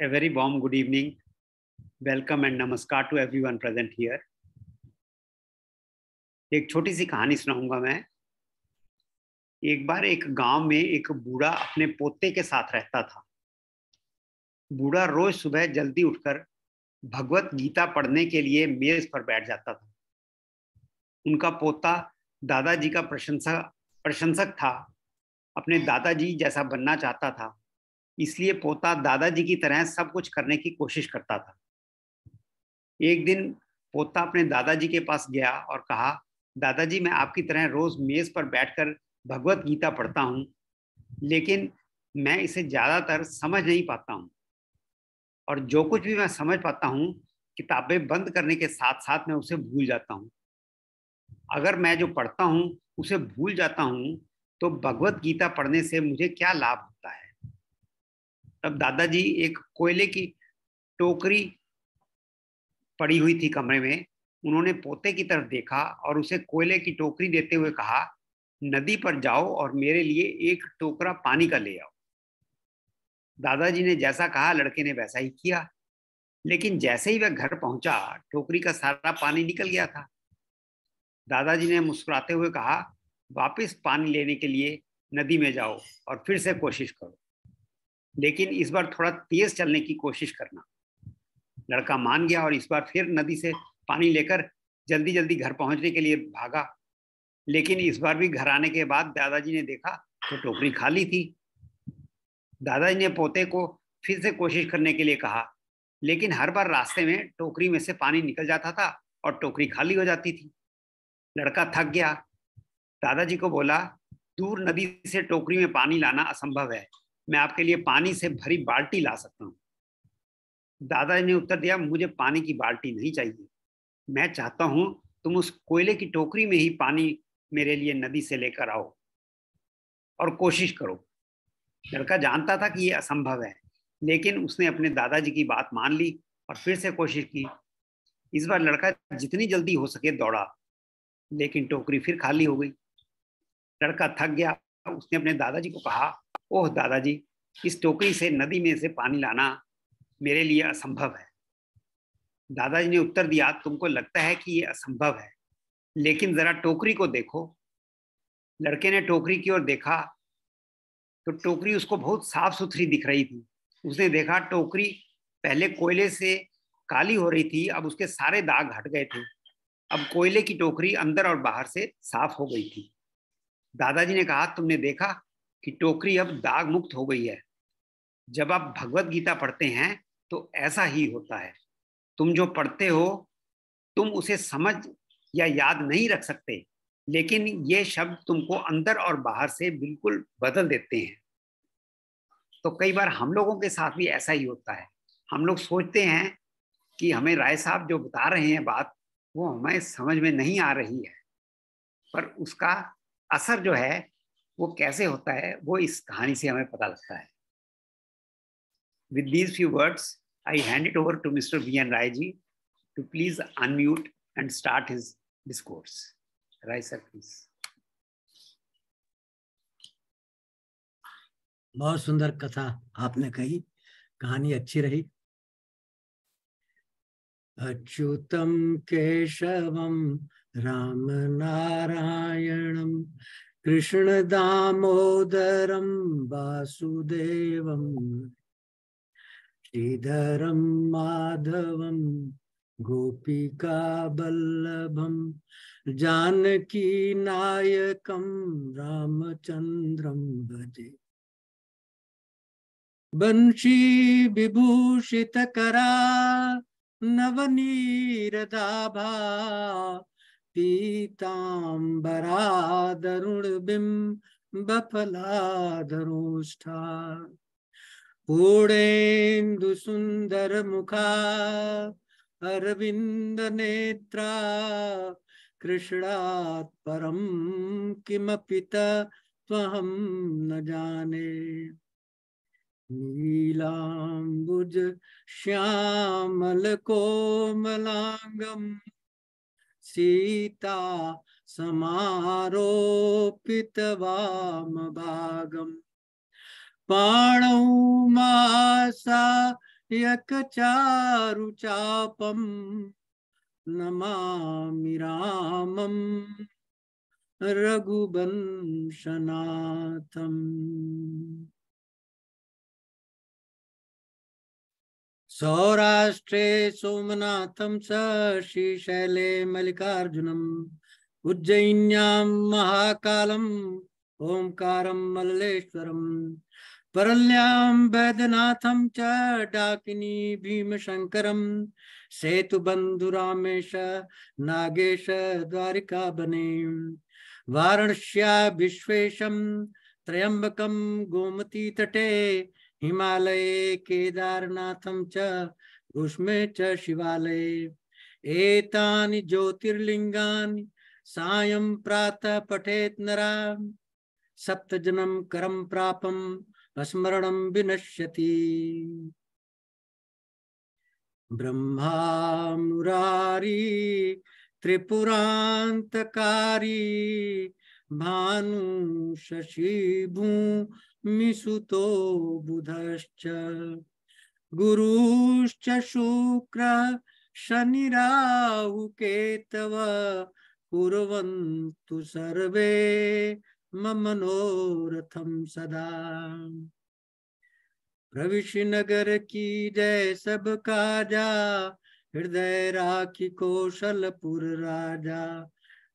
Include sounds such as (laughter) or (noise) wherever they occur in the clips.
a very warm good evening. Welcome and namaskar to everyone present here. एक छोटी सी कहानी सुनाऊंगा मैं एक बार एक गांव में एक बूढ़ा अपने पोते के साथ रहता था बूढ़ा रोज सुबह जल्दी उठकर भगवत गीता पढ़ने के लिए मेज पर बैठ जाता था उनका पोता दादाजी का प्रशंसा प्रशंसक था अपने दादाजी जैसा बनना चाहता था इसलिए पोता दादाजी की तरह सब कुछ करने की कोशिश करता था एक दिन पोता अपने दादाजी के पास गया और कहा दादाजी मैं आपकी तरह रोज मेज पर बैठकर भगवत गीता पढ़ता हूँ लेकिन मैं इसे ज़्यादातर समझ नहीं पाता हूँ और जो कुछ भी मैं समझ पाता हूँ किताबें बंद करने के साथ साथ मैं उसे भूल जाता हूँ अगर मैं जो पढ़ता हूँ उसे भूल जाता हूँ तो भगवत गीता पढ़ने से मुझे क्या लाभ तब दादाजी एक कोयले की टोकरी पड़ी हुई थी कमरे में उन्होंने पोते की तरफ देखा और उसे कोयले की टोकरी देते हुए कहा नदी पर जाओ और मेरे लिए एक टोकरा पानी का ले आओ दादाजी ने जैसा कहा लड़के ने वैसा ही किया लेकिन जैसे ही वह घर पहुंचा टोकरी का सारा पानी निकल गया था दादाजी ने मुस्कुराते हुए कहा वापस पानी लेने के लिए नदी में जाओ और फिर से कोशिश करो लेकिन इस बार थोड़ा तेज चलने की कोशिश करना लड़का मान गया और इस बार फिर नदी से पानी लेकर जल्दी जल्दी घर पहुंचने के लिए भागा लेकिन इस बार भी घर आने के बाद दादाजी ने देखा तो टोकरी खाली थी दादाजी ने पोते को फिर से कोशिश करने के लिए कहा लेकिन हर बार रास्ते में टोकरी में से पानी निकल जाता था और टोकरी खाली हो जाती थी लड़का थक गया दादाजी को बोला दूर नदी से टोकरी में पानी लाना असंभव है मैं आपके लिए पानी से भरी बाल्टी ला सकता हूँ दादाजी ने उत्तर दिया मुझे पानी की बाल्टी नहीं चाहिए मैं चाहता हूँ तुम उस कोयले की टोकरी में ही पानी मेरे लिए नदी से लेकर आओ और कोशिश करो लड़का जानता था कि ये असंभव है लेकिन उसने अपने दादाजी की बात मान ली और फिर से कोशिश की इस बार लड़का जितनी जल्दी हो सके दौड़ा लेकिन टोकरी फिर खाली हो गई लड़का थक गया उसने अपने दादाजी को कहा ओह दादाजी इस टोकरी से नदी में से पानी लाना मेरे लिए असंभव है दादाजी ने उत्तर दिया तुमको लगता है कि ये असंभव है लेकिन ज़रा टोकरी को देखो लड़के ने टोकरी की ओर देखा तो टोकरी उसको बहुत साफ सुथरी दिख रही थी उसने देखा टोकरी पहले कोयले से काली हो रही थी अब उसके सारे दाग हट गए थे अब कोयले की टोकरी अंदर और बाहर से साफ हो गई थी दादाजी ने कहा तुमने देखा कि टोकरी अब दाग मुक्त हो गई है जब आप भगवत गीता पढ़ते हैं तो ऐसा ही होता है तुम जो पढ़ते हो तुम उसे समझ या याद नहीं रख सकते लेकिन ये शब्द तुमको अंदर और बाहर से बिल्कुल बदल देते हैं तो कई बार हम लोगों के साथ भी ऐसा ही होता है हम लोग सोचते हैं कि हमें राय साहब जो बता रहे हैं बात वो हमें समझ में नहीं आ रही है पर उसका असर जो है वो कैसे होता है वो इस कहानी से हमें पता लगता है with these few words I hand it over to mister B N Rai ji to please unmute and start his discourse Rai sir please बहुत सुंदर कथा आपने कही कहानी अच्छी रही अच्युतम केशवम राम नारायणम वासुदेव कृष्णदामोदरं वासुदेवं श्रीधरं माधवं जानकी नायक रामचंद्रम भजे बंशी वंशीविभूषितकरा नवनीरदाभा पीताम्बरादरुणबिं मुखा पूर्णेन्दुसुन्दरमुखा अरविन्दनेत्रा कृष्णात् परं किमपि त्वहं न जाने नीलाम्बुज श्यामलकोमलाङ्गम् सीता समारोपितवाम भागम् पाणौ मासा यकचारुचापम् नमामि रामम् रघुवंशनाथम् सौराष्ट्रे सोमनाथं स श्रीशैले मल्लिकार्जुनम् उज्जयिन्यां महाकालम् ओङ्कारं मल्लेश्वरम् परल्यां वैद्यनाथं च डाकिनी भीमशङ्करं सेतुबन्धुरामेश नागेश द्वारिकाबने वारणस्या विश्वेशं त्र्यम्बकं गोमतीतटे हिमालये केदारनाथं च भूष्मे च शिवालये एतानि ज्योतिर्लिङ्गानि सायं प्रातः पठेत् नरा सप्तजनं करं प्रापं स्मरणं विनश्यति ब्रह्मा मुरारी त्रिपुरान्तकारी भानु तो बुधश्च गुरुश्च राहु शनिराहुकेतव कुर्वन्तु सर्वे मम मनोरथम सदा प्रविश नगर की जय सब काजा हृदय राखी कौशलपुर राजा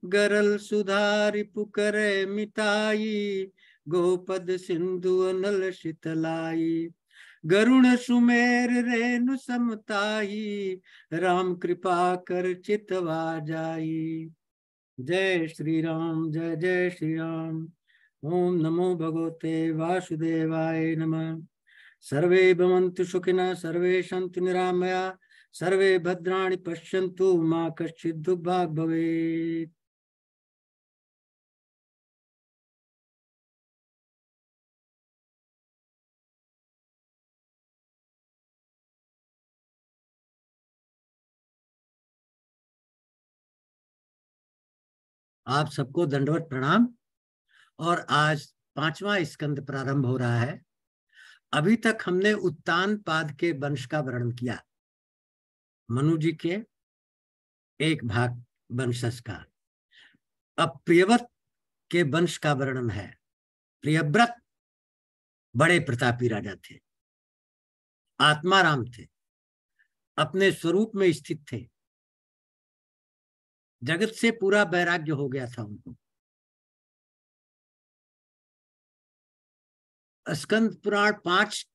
गरल सुधारि पुकर मिताई गोपद सिंधु नल शीतलाई गरुण सुमेर रेणु समताई राम कृपा कर चितवा जाई जय श्री राम जय जय श्री राम ओम नमो भगवते वासुदेवाय नमः सर्वे भवन्तु सुखिनः सर्वे सन्तु निरामया सर्वे भद्राणि पश्यन्तु मा कश्चित् दुर्भाग् भवेत् आप सबको दंडवत प्रणाम और आज पांचवा स्कंद प्रारंभ हो रहा है अभी तक हमने उत्तान पाद के वंश का वर्णन किया मनु जी के एक भाग वंशस का अब प्रियव्रत के वंश का वर्णन है प्रियव्रत बड़े प्रतापी राजा थे आत्माराम थे अपने स्वरूप में स्थित थे जगत से पूरा वैराग्य हो गया था उनको स्कंद पुराण पांच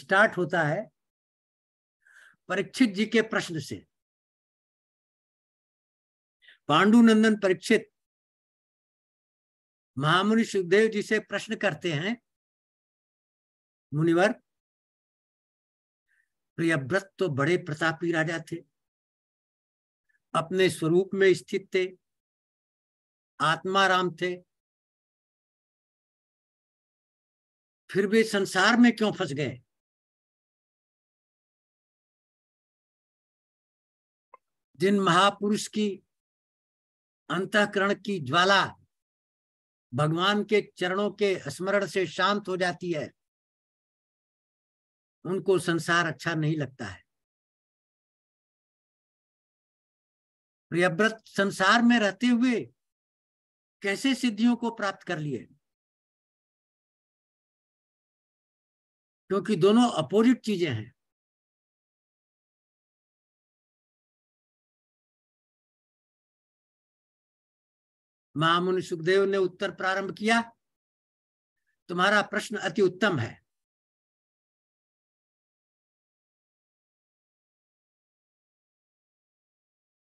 स्टार्ट होता है परीक्षित जी के प्रश्न से पांडुनंदन परीक्षित महामुनि सुखदेव जी से प्रश्न करते हैं मुनिवर प्रियव्रत तो बड़े प्रतापी राजा थे अपने स्वरूप में स्थित थे आत्माराम थे फिर वे संसार में क्यों फंस गए जिन महापुरुष की अंतकरण की ज्वाला भगवान के चरणों के स्मरण से शांत हो जाती है उनको संसार अच्छा नहीं लगता है प्रियव्रत संसार में रहते हुए कैसे सिद्धियों को प्राप्त कर लिए क्योंकि दोनों अपोजिट चीजें हैं महामुनि सुखदेव ने उत्तर प्रारंभ किया तुम्हारा प्रश्न अति उत्तम है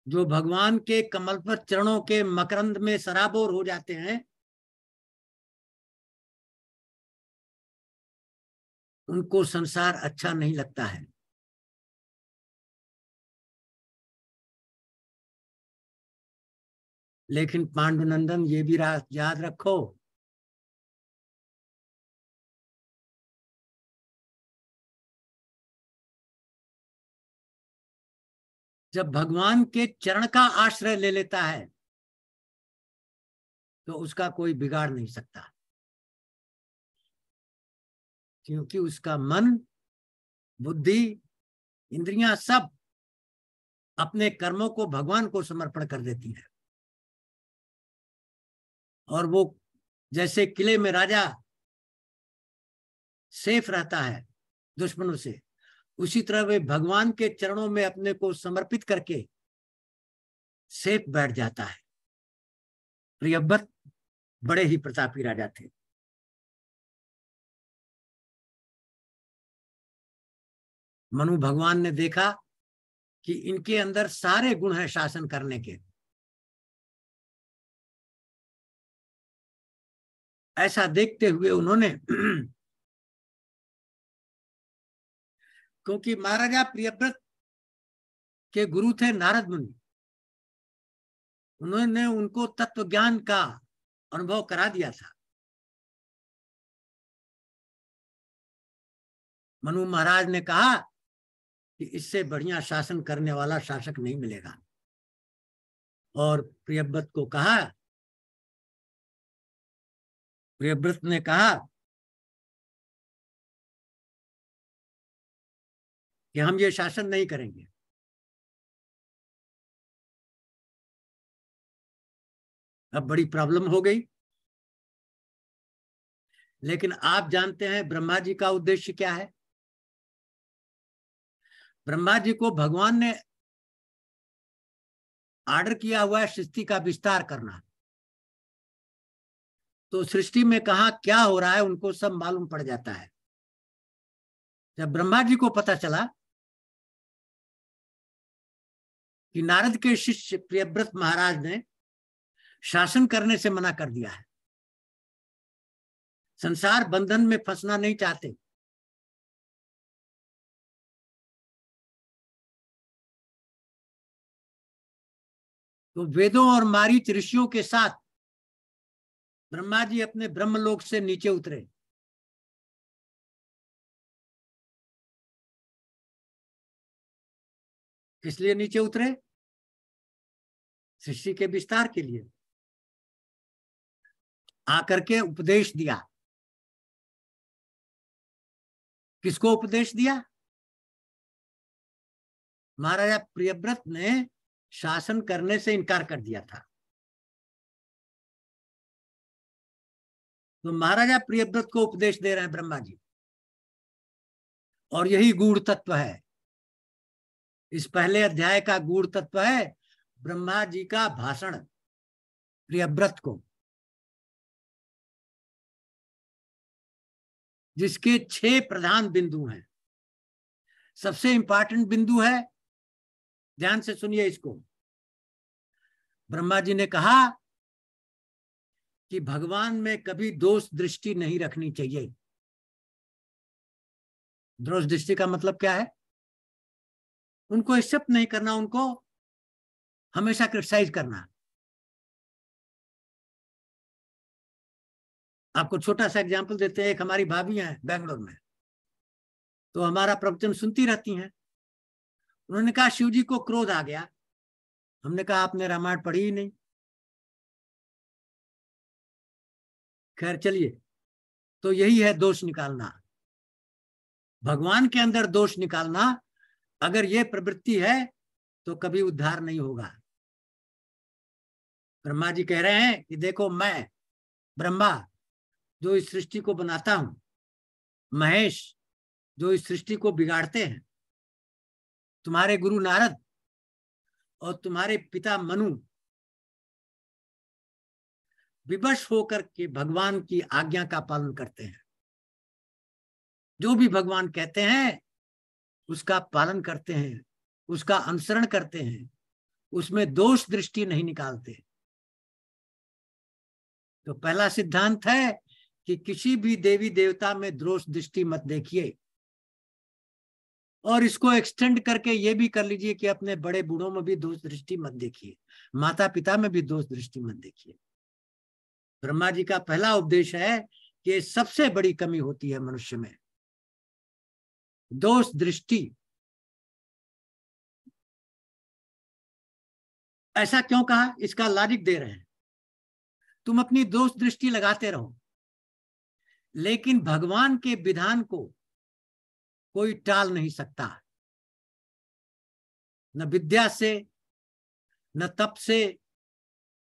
जो भगवान के कमल पर चरणों के मकरंद में सराबोर हो जाते हैं उनको संसार अच्छा नहीं लगता है लेकिन पांडुनंदन ये भी याद रखो जब भगवान के चरण का आश्रय ले लेता है तो उसका कोई बिगाड़ नहीं सकता क्योंकि उसका मन बुद्धि इंद्रियां सब अपने कर्मों को भगवान को समर्पण कर देती है और वो जैसे किले में राजा सेफ रहता है दुश्मनों से उसी तरह वे भगवान के चरणों में अपने को समर्पित करके सेफ बैठ जाता है प्रियव्रत बड़े ही प्रतापी राजा थे मनु भगवान ने देखा कि इनके अंदर सारे गुण हैं शासन करने के ऐसा देखते हुए उन्होंने (clears throat) क्योंकि महाराजा प्रियव्रत के गुरु थे नारद मुनि उन्होंने उनको तत्व ज्ञान का अनुभव करा दिया था मनु महाराज ने कहा कि इससे बढ़िया शासन करने वाला शासक नहीं मिलेगा और प्रियव्रत को कहा प्रियव्रत ने कहा कि हम ये शासन नहीं करेंगे अब बड़ी प्रॉब्लम हो गई लेकिन आप जानते हैं ब्रह्मा जी का उद्देश्य क्या है ब्रह्मा जी को भगवान ने आर्डर किया हुआ है सृष्टि का विस्तार करना तो सृष्टि में कहा क्या हो रहा है उनको सब मालूम पड़ जाता है जब ब्रह्मा जी को पता चला कि नारद के शिष्य प्रियव्रत महाराज ने शासन करने से मना कर दिया है संसार बंधन में फंसना नहीं चाहते तो वेदों और मारीच ऋषियों के साथ ब्रह्मा जी अपने ब्रह्मलोक से नीचे उतरे किस लिए नीचे उतरे सृष्टि के विस्तार के लिए आकर के उपदेश दिया किसको उपदेश दिया महाराजा प्रियव्रत ने शासन करने से इनकार कर दिया था तो महाराजा प्रियव्रत को उपदेश दे रहे हैं ब्रह्मा जी और यही गूढ़ तत्व है इस पहले अध्याय का गूढ़ तत्व है ब्रह्मा जी का भाषण प्रियव्रत को जिसके छह प्रधान बिंदु हैं सबसे इंपॉर्टेंट बिंदु है ध्यान से सुनिए इसको ब्रह्मा जी ने कहा कि भगवान में कभी दोष दृष्टि नहीं रखनी चाहिए दोष दृष्टि का मतलब क्या है उनको एक्सेप्ट नहीं करना उनको हमेशा क्रिटिसाइज करना आपको छोटा सा एग्जाम्पल देते हैं एक हमारी भाभी हैं बैंगलोर में तो हमारा प्रवचन सुनती रहती हैं उन्होंने कहा शिव जी को क्रोध आ गया हमने कहा आपने रामायण पढ़ी ही नहीं खैर चलिए तो यही है दोष निकालना भगवान के अंदर दोष निकालना अगर यह प्रवृत्ति है तो कभी उद्धार नहीं होगा ब्रह्मा जी कह रहे हैं कि देखो मैं ब्रह्मा जो इस सृष्टि को बनाता हूं महेश जो इस सृष्टि को बिगाड़ते हैं तुम्हारे गुरु नारद और तुम्हारे पिता मनु विवश होकर के भगवान की आज्ञा का पालन करते हैं जो भी भगवान कहते हैं उसका पालन करते हैं उसका अनुसरण करते हैं उसमें दोष दृष्टि नहीं निकालते तो पहला सिद्धांत है कि किसी भी देवी देवता में दोष दृष्टि मत देखिए और इसको एक्सटेंड करके ये भी कर लीजिए कि अपने बड़े बूढ़ों में भी दोष दृष्टि मत देखिए माता पिता में भी दोष दृष्टि मत देखिए ब्रह्मा जी का पहला उपदेश है कि सबसे बड़ी कमी होती है मनुष्य में दोष दृष्टि ऐसा क्यों कहा इसका लॉजिक दे रहे हैं तुम अपनी दोष दृष्टि लगाते रहो लेकिन भगवान के विधान को कोई टाल नहीं सकता न विद्या से न तप से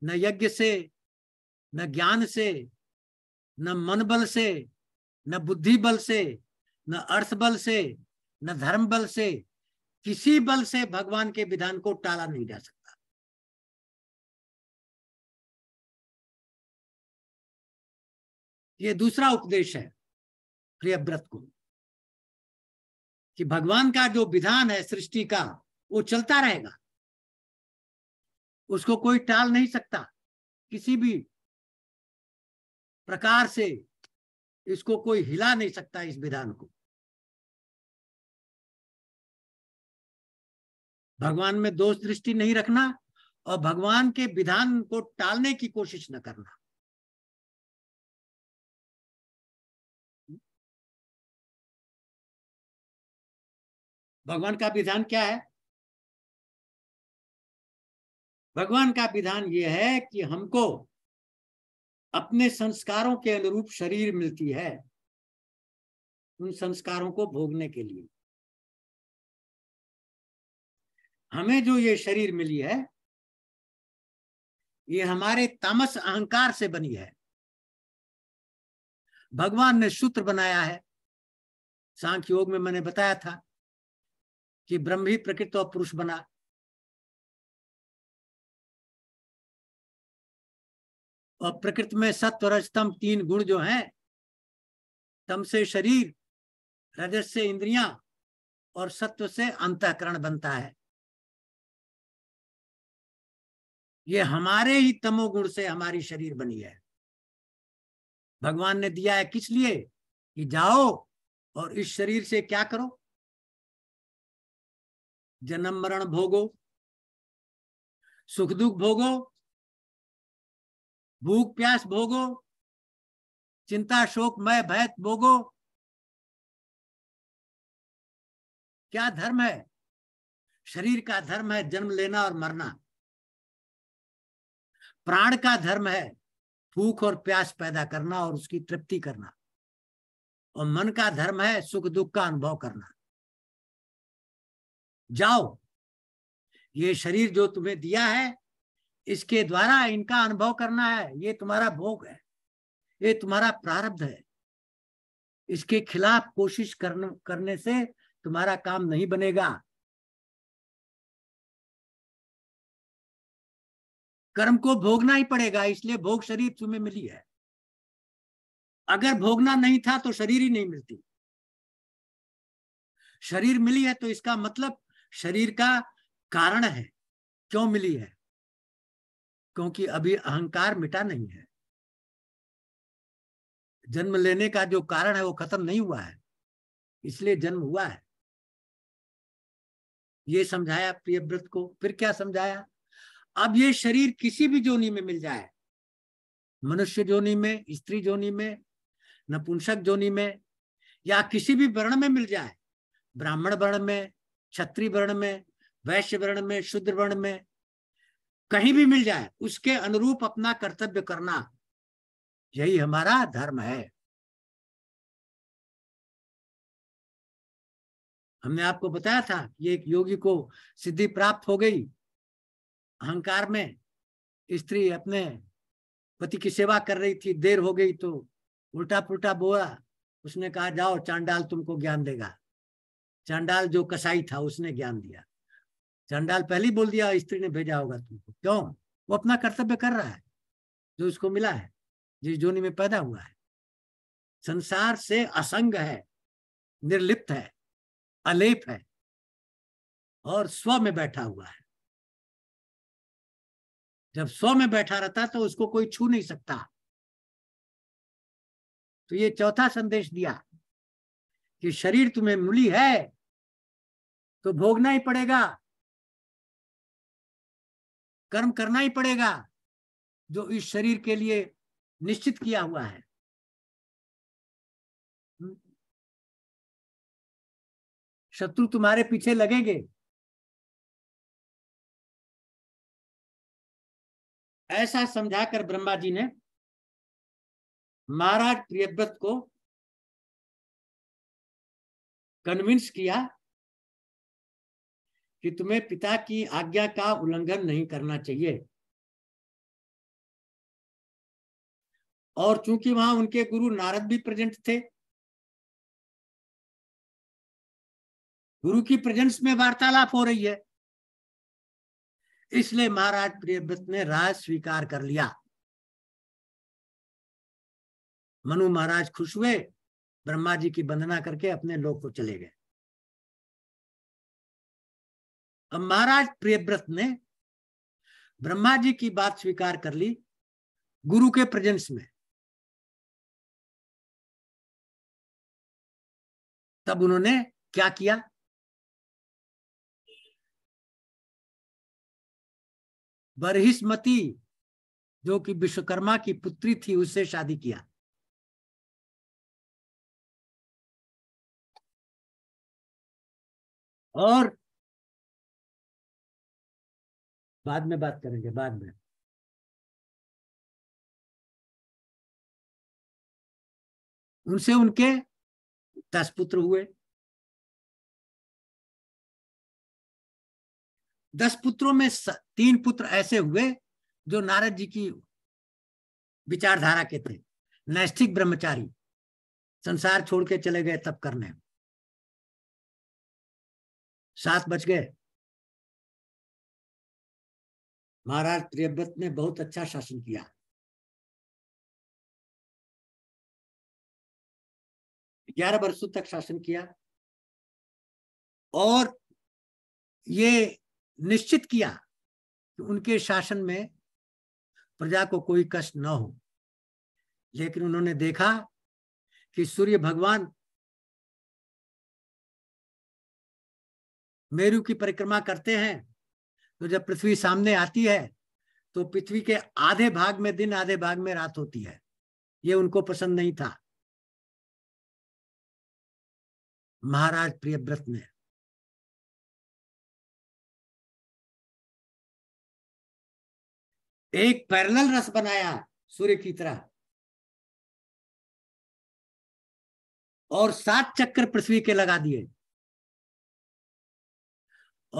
न यज्ञ से न ज्ञान से न मन बल से न बुद्धि बल से न अर्थ बल से न धर्म बल से किसी बल से भगवान के विधान को टाला नहीं जा सकता ये दूसरा उपदेश है प्रिय व्रत को कि भगवान का जो विधान है सृष्टि का वो चलता रहेगा उसको कोई टाल नहीं सकता किसी भी प्रकार से इसको कोई हिला नहीं सकता इस विधान को भगवान में दोष दृष्टि नहीं रखना और भगवान के विधान को टालने की कोशिश न करना भगवान का विधान क्या है भगवान का विधान यह है कि हमको अपने संस्कारों के अनुरूप शरीर मिलती है उन संस्कारों को भोगने के लिए हमें जो ये शरीर मिली है ये हमारे तामस अहंकार से बनी है भगवान ने सूत्र बनाया है सांख्य योग में मैंने बताया था कि ब्रह्म ही प्रकृत और पुरुष बना और प्रकृति में सत्व रजतम तीन गुण जो हैं तम से शरीर रजत से इंद्रियां और सत्व से अंतःकरण बनता है ये हमारे ही तमोगुण से हमारी शरीर बनी है भगवान ने दिया है किस लिए कि जाओ और इस शरीर से क्या करो जन्म मरण भोगो सुख दुख भोगो भूख प्यास भोगो चिंता शोक मय भय भोगो क्या धर्म है शरीर का धर्म है जन्म लेना और मरना प्राण का धर्म है भूख और प्यास पैदा करना और उसकी तृप्ति करना और मन का धर्म है सुख दुख का अनुभव करना जाओ ये शरीर जो तुम्हें दिया है इसके द्वारा इनका अनुभव करना है ये तुम्हारा भोग है ये तुम्हारा प्रारब्ध है इसके खिलाफ कोशिश करने करने से तुम्हारा काम नहीं बनेगा कर्म को भोगना ही पड़ेगा इसलिए भोग शरीर तुम्हें मिली है अगर भोगना नहीं था तो शरीर ही नहीं मिलती शरीर मिली है तो इसका मतलब शरीर का कारण है क्यों मिली है क्योंकि अभी अहंकार मिटा नहीं है जन्म लेने का जो कारण है वो खत्म नहीं हुआ है इसलिए जन्म हुआ है ये समझाया प्रियव्रत को फिर क्या समझाया अब ये शरीर किसी भी जोनी में मिल जाए मनुष्य जोनी में स्त्री जोनी में नपुंसक जोनी में या किसी भी वर्ण में मिल जाए ब्राह्मण वर्ण में क्षत्रिय वर्ण में वैश्य वर्ण में शुद्र वर्ण में कहीं भी मिल जाए उसके अनुरूप अपना कर्तव्य करना यही हमारा धर्म है हमने आपको बताया था ये एक योगी को सिद्धि प्राप्त हो गई अहंकार में स्त्री अपने पति की सेवा कर रही थी देर हो गई तो उल्टा पुल्टा बोला उसने कहा जाओ चांडाल तुमको ज्ञान देगा चांडाल जो कसाई था उसने ज्ञान दिया चांडाल पहले बोल दिया स्त्री ने भेजा होगा तुमको क्यों वो अपना कर्तव्य कर रहा है जो उसको मिला है जिस जोनी में पैदा हुआ है संसार से असंग है निर्लिप्त है अलेप है और स्व में बैठा हुआ है जब सौ में बैठा रहता तो उसको कोई छू नहीं सकता तो ये चौथा संदेश दिया कि शरीर तुम्हें मूली है तो भोगना ही पड़ेगा कर्म करना ही पड़ेगा जो इस शरीर के लिए निश्चित किया हुआ है शत्रु तुम्हारे पीछे लगेंगे ऐसा समझाकर ब्रह्मा जी ने महाराज प्रियव्रत को कन्विंस किया कि तुम्हें पिता की आज्ञा का उल्लंघन नहीं करना चाहिए और चूंकि वहां उनके गुरु नारद भी प्रेजेंट थे गुरु की प्रेजेंस में वार्तालाप हो रही है इसलिए महाराज प्रियव्रत ने राज स्वीकार कर लिया मनु महाराज खुश हुए ब्रह्मा जी की वंदना करके अपने लोग को चले गए अब महाराज प्रियव्रत ने ब्रह्मा जी की बात स्वीकार कर ली गुरु के प्रेजेंस में तब उन्होंने क्या किया बरहिस्मती जो कि विश्वकर्मा की पुत्री थी उससे शादी किया और बाद में बात करेंगे बाद में उनसे उनके दस पुत्र हुए दस पुत्रों में स, तीन पुत्र ऐसे हुए जो नारद जी की विचारधारा के थे नैष्ठिक ब्रह्मचारी संसार छोड़ के चले गए तप करने सात बच गए महाराज त्रियव्रत ने बहुत अच्छा शासन किया ग्यारह वर्षों तक शासन किया और ये निश्चित किया कि उनके शासन में प्रजा को कोई कष्ट न हो लेकिन उन्होंने देखा कि सूर्य भगवान मेरु की परिक्रमा करते हैं तो जब पृथ्वी सामने आती है तो पृथ्वी के आधे भाग में दिन आधे भाग में रात होती है ये उनको पसंद नहीं था महाराज प्रियव्रत ने एक पैरल रस बनाया सूर्य की तरह और सात चक्कर पृथ्वी के लगा दिए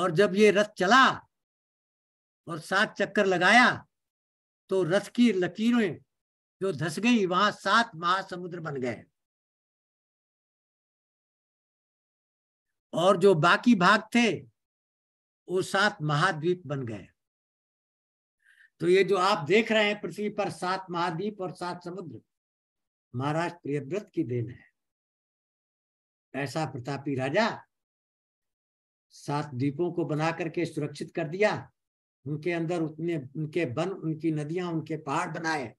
और जब ये रथ चला और सात चक्कर लगाया तो रथ की लकीरें जो धस गई वहां सात महासमुद्र बन गए और जो बाकी भाग थे वो सात महाद्वीप बन गए तो ये जो आप देख रहे हैं पृथ्वी पर सात महाद्वीप और सात समुद्र महाराज प्रियव्रत की देन है ऐसा प्रतापी राजा सात द्वीपों को बना करके सुरक्षित कर दिया उनके अंदर उतने उनके वन उनकी नदियां उनके पहाड़ बनाए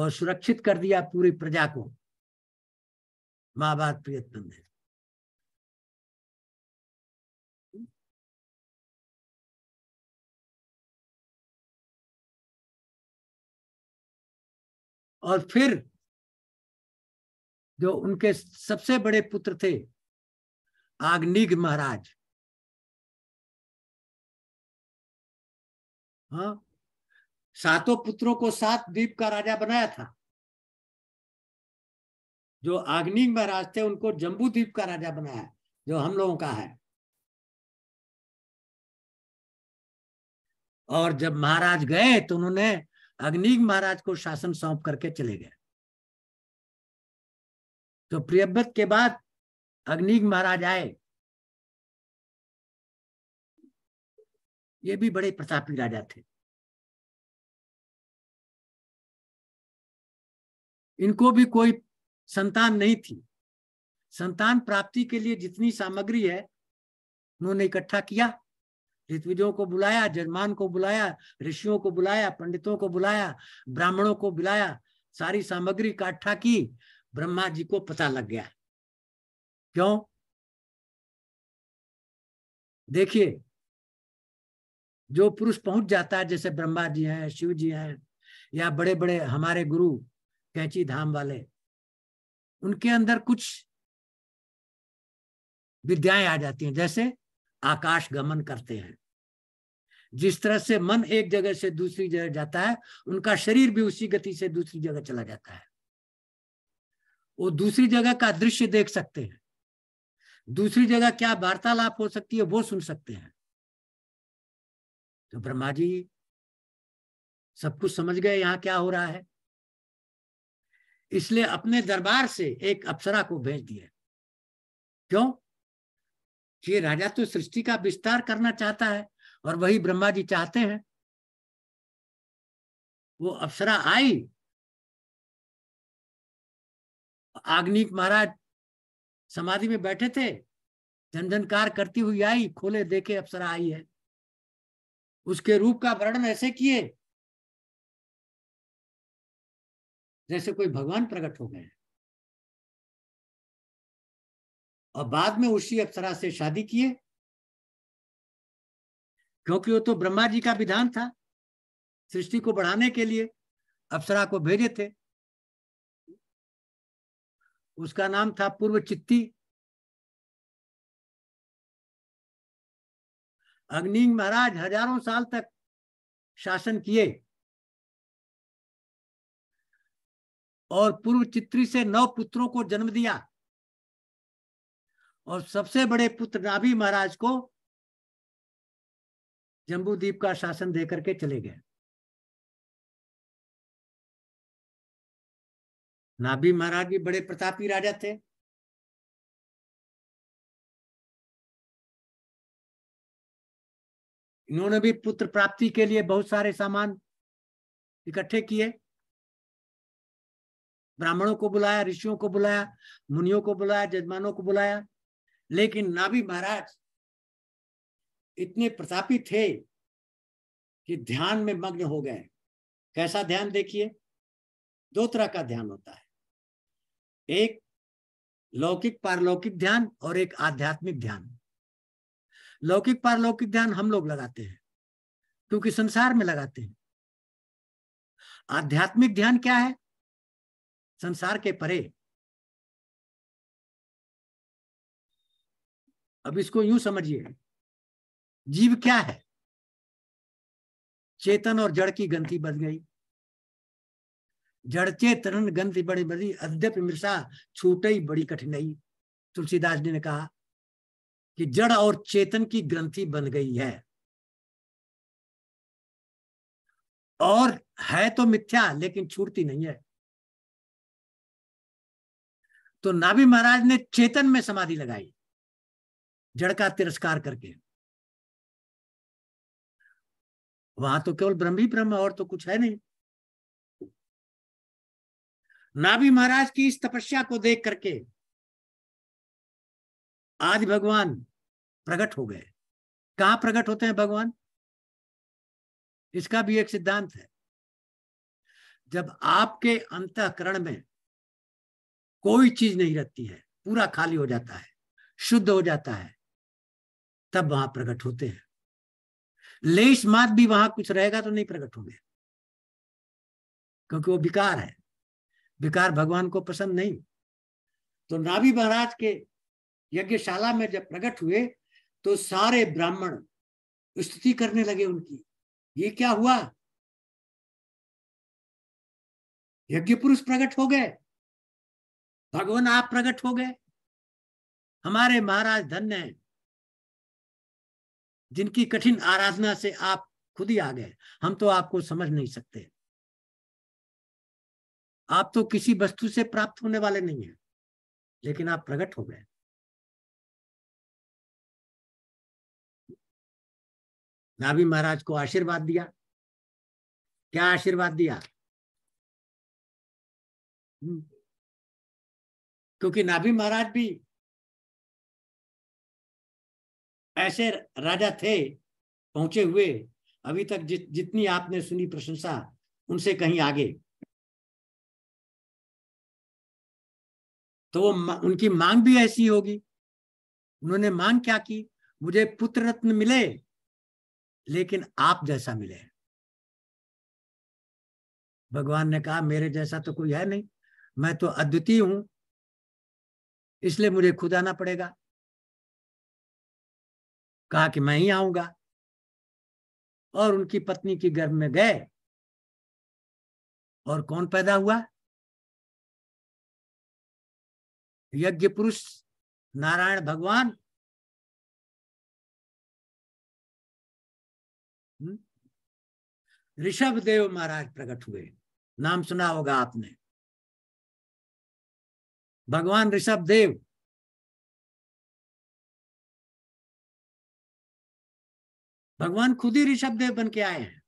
और सुरक्षित कर दिया पूरी प्रजा को महाभारत बात प्रियतम और फिर जो उनके सबसे बड़े पुत्र थे आग्निग महाराज हाँ सातों पुत्रों को सात द्वीप का राजा बनाया था जो आग्निग महाराज थे उनको जम्बू द्वीप का राजा बनाया जो हम लोगों का है और जब महाराज गए तो उन्होंने अग्निग महाराज को शासन सौंप करके चले गए तो प्रियव्रत के बाद अग्निग महाराज आए ये भी बड़े प्रतापी राजा थे इनको भी कोई संतान नहीं थी संतान प्राप्ति के लिए जितनी सामग्री है उन्होंने इकट्ठा किया ऋत्विजों को बुलाया जजमान को बुलाया ऋषियों को बुलाया पंडितों को बुलाया ब्राह्मणों को बुलाया सारी सामग्री इकट्ठा की ब्रह्मा जी को पता लग गया क्यों देखिए जो पुरुष पहुंच जाता है जैसे ब्रह्मा जी हैं शिव जी हैं या बड़े बड़े हमारे गुरु कैची धाम वाले उनके अंदर कुछ विद्याएं आ जाती हैं जैसे आकाश गमन करते हैं जिस तरह से मन एक जगह से दूसरी जगह जाता है उनका शरीर भी उसी गति से दूसरी जगह चला जाता है वो दूसरी जगह का दृश्य देख सकते हैं दूसरी जगह क्या वार्तालाप हो सकती है वो सुन सकते हैं तो ब्रह्मा जी सब कुछ समझ गए यहाँ क्या हो रहा है इसलिए अपने दरबार से एक अप्सरा को भेज दिया क्यों कि राजा तो सृष्टि का विस्तार करना चाहता है और वही ब्रह्मा जी चाहते हैं वो अप्सरा आई आग्निक महाराज समाधि में बैठे थे झंझनकार करती हुई आई खोले देखे अप्सरा आई है उसके रूप का वर्णन ऐसे किए जैसे कोई भगवान प्रकट हो गए और बाद में उसी अप्सरा से शादी किए क्योंकि वो तो ब्रह्मा जी का विधान था सृष्टि को बढ़ाने के लिए अप्सरा को भेजे थे उसका नाम था पूर्व चित्ती अग्निंग महाराज हजारों साल तक शासन किए और पूर्व चित्री से नौ पुत्रों को जन्म दिया और सबसे बड़े पुत्र नाभी महाराज को जम्बूद्वीप का शासन दे करके चले गए नाभी महाराज भी बड़े प्रतापी राजा थे इन्होंने भी पुत्र प्राप्ति के लिए बहुत सारे सामान इकट्ठे किए ब्राह्मणों को बुलाया ऋषियों को बुलाया मुनियों को बुलाया जजमानों को बुलाया लेकिन नाभी महाराज इतने प्रतापी थे कि ध्यान में मग्न हो गए कैसा ध्यान देखिए दो तरह का ध्यान होता है एक लौकिक पारलौकिक ध्यान और एक आध्यात्मिक ध्यान लौकिक पारलौकिक ध्यान हम लोग लगाते हैं क्योंकि संसार में लगाते हैं आध्यात्मिक ध्यान क्या है संसार के परे अब इसको यूं समझिए जीव क्या है चेतन और जड़ की गंती बन गई जड़ चेतन गंती बड़ी बड़ी अद्यप मृषा छूटे बड़ी कठिनाई तुलसीदास जी ने कहा कि जड़ और चेतन की ग्रंथि बन गई है और है तो मिथ्या लेकिन छूटती नहीं है तो नाभि महाराज ने चेतन में समाधि लगाई जड़ का तिरस्कार करके वहां तो केवल ब्रह्म ही ब्रह्म और तो कुछ है नहीं नाभि महाराज की इस तपस्या को देख करके आज भगवान प्रकट हो गए कहा प्रकट होते हैं भगवान इसका भी एक सिद्धांत है जब आपके अंतकरण में कोई चीज नहीं रहती है पूरा खाली हो जाता है शुद्ध हो जाता है तब वहां प्रकट होते हैं लेश मात भी वहां कुछ रहेगा तो नहीं प्रकट होंगे क्योंकि वो विकार है विकार भगवान को पसंद नहीं तो नाभि महाराज के यज्ञशाला में जब प्रकट हुए तो सारे ब्राह्मण स्तुति करने लगे उनकी ये क्या हुआ यज्ञ पुरुष प्रकट हो गए भगवान आप प्रकट हो गए हमारे महाराज धन्य हैं जिनकी कठिन आराधना से आप खुद ही आ गए हम तो आपको समझ नहीं सकते आप तो किसी वस्तु से प्राप्त होने वाले नहीं है लेकिन आप प्रकट हो गए नाभी महाराज को आशीर्वाद दिया क्या आशीर्वाद दिया हम्म। क्योंकि नाभी महाराज भी ऐसे राजा थे पहुंचे हुए अभी तक जितनी आपने सुनी प्रशंसा उनसे कहीं आगे तो वो उनकी मांग भी ऐसी होगी उन्होंने मांग क्या की मुझे पुत्र रत्न मिले लेकिन आप जैसा मिले भगवान ने कहा मेरे जैसा तो कोई है नहीं मैं तो अद्वितीय हूं इसलिए मुझे खुद आना पड़ेगा कहा कि मैं ही आऊंगा और उनकी पत्नी के गर्भ में गए और कौन पैदा हुआ यज्ञ पुरुष नारायण भगवान हम्म? ऋषभ देव महाराज प्रकट हुए नाम सुना होगा आपने भगवान ऋषभ देव भगवान खुद ही ऋषभ देव बन के आए हैं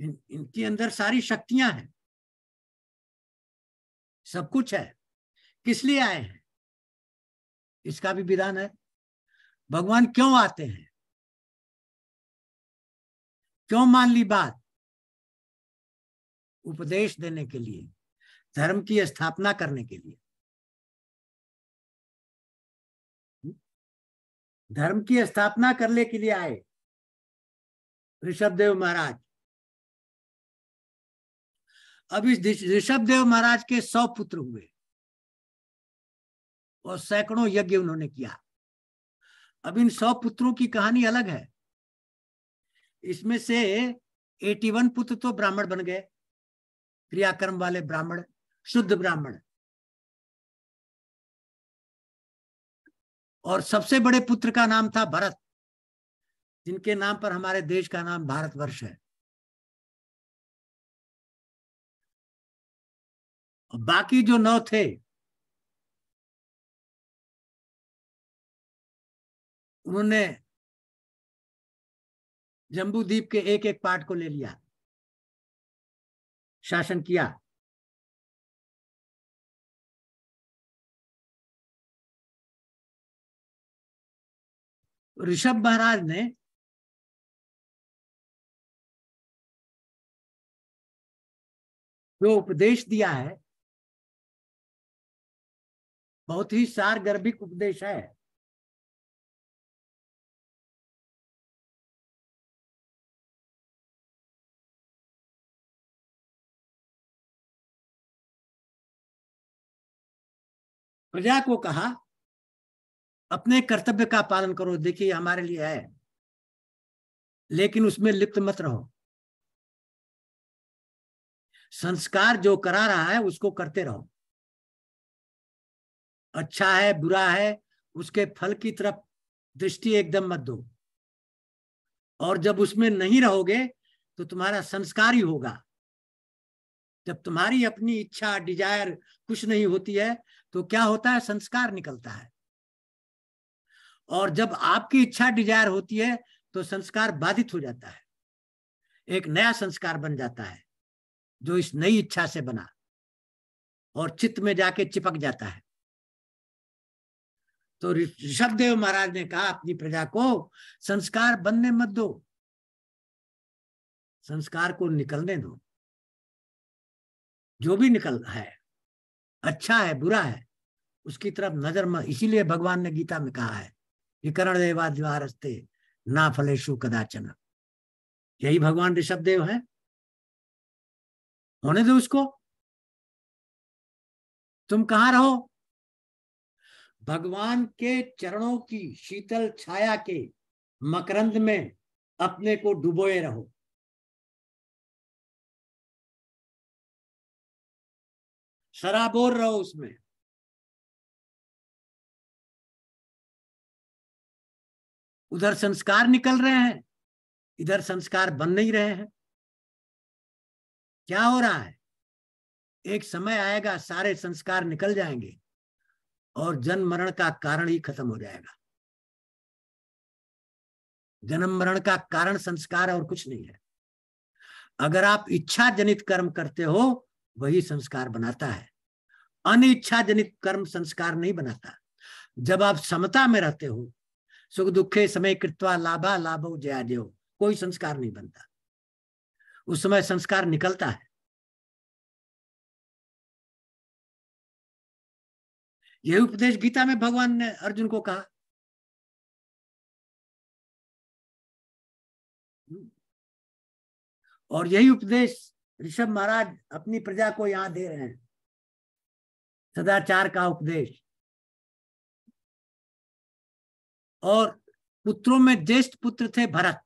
इन, इनके अंदर सारी शक्तियां हैं सब कुछ है किस लिए आए हैं इसका भी विधान है भगवान क्यों आते हैं क्यों मान ली बात उपदेश देने के लिए धर्म की स्थापना करने के लिए धर्म की स्थापना करने के लिए आए ऋषभदेव महाराज अब इस ऋषभदेव महाराज के सौ पुत्र हुए और सैकड़ों यज्ञ उन्होंने किया अब इन सौ पुत्रों की कहानी अलग है इसमें से एटी वन पुत्र तो ब्राह्मण बन गए क्रियाकर्म वाले ब्राह्मण शुद्ध ब्राह्मण और सबसे बड़े पुत्र का नाम था भरत जिनके नाम पर हमारे देश का नाम भारतवर्ष है बाकी जो नौ थे उन्होंने जम्बू द्वीप के एक एक पार्ट को ले लिया शासन किया ऋषभ महाराज ने जो उपदेश दिया है बहुत ही सार गर्भिक उपदेश है प्रजा को कहा अपने कर्तव्य का पालन करो देखिए हमारे लिए है लेकिन उसमें लिप्त मत रहो संस्कार जो करा रहा है उसको करते रहो अच्छा है बुरा है उसके फल की तरफ दृष्टि एकदम मत दो और जब उसमें नहीं रहोगे तो तुम्हारा संस्कार ही होगा जब तुम्हारी अपनी इच्छा डिजायर कुछ नहीं होती है तो क्या होता है संस्कार निकलता है और जब आपकी इच्छा डिजायर होती है तो संस्कार बाधित हो जाता है एक नया संस्कार बन जाता है जो इस नई इच्छा से बना और चित्त में जाके चिपक जाता है तो ऋषभ देव महाराज ने कहा अपनी प्रजा को संस्कार बनने मत दो संस्कार को निकलने दो जो भी निकल है अच्छा है बुरा है उसकी तरफ नजर मत इसीलिए भगवान ने गीता में कहा है विकरण दिवार ना फलेशु कदाचन यही भगवान ऋषभ देव है होने दो उसको तुम कहां रहो भगवान के चरणों की शीतल छाया के मकरंद में अपने को डुबोए रहो शराबोर रहो उसमें उधर संस्कार निकल रहे हैं इधर संस्कार बन नहीं रहे हैं क्या हो रहा है एक समय आएगा सारे संस्कार निकल जाएंगे और जन्म मरण का कारण ही खत्म हो जाएगा जन्म मरण का कारण संस्कार और कुछ नहीं है अगर आप इच्छा जनित कर्म करते हो वही संस्कार बनाता है अनिच्छा जनित कर्म संस्कार नहीं बनाता जब आप समता में रहते हो सुख दुखे समय कृत्वा लाभा लाभो देव कोई संस्कार नहीं बनता उस समय संस्कार निकलता है यही उपदेश गीता में भगवान ने अर्जुन को कहा और यही उपदेश ऋषभ महाराज अपनी प्रजा को यहां दे रहे हैं सदाचार का उपदेश और पुत्रों में ज्येष्ठ पुत्र थे भरत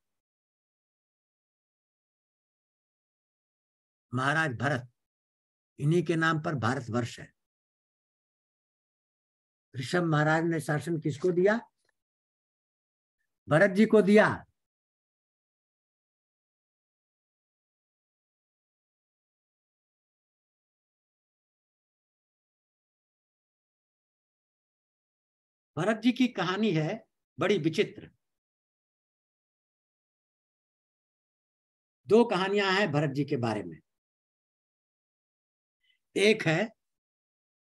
महाराज भरत इन्हीं के नाम पर भारतवर्ष है ऋषभ महाराज ने शासन किसको दिया भरत जी को दिया भरत जी की कहानी है बड़ी विचित्र दो कहानियां हैं भरत जी के बारे में एक है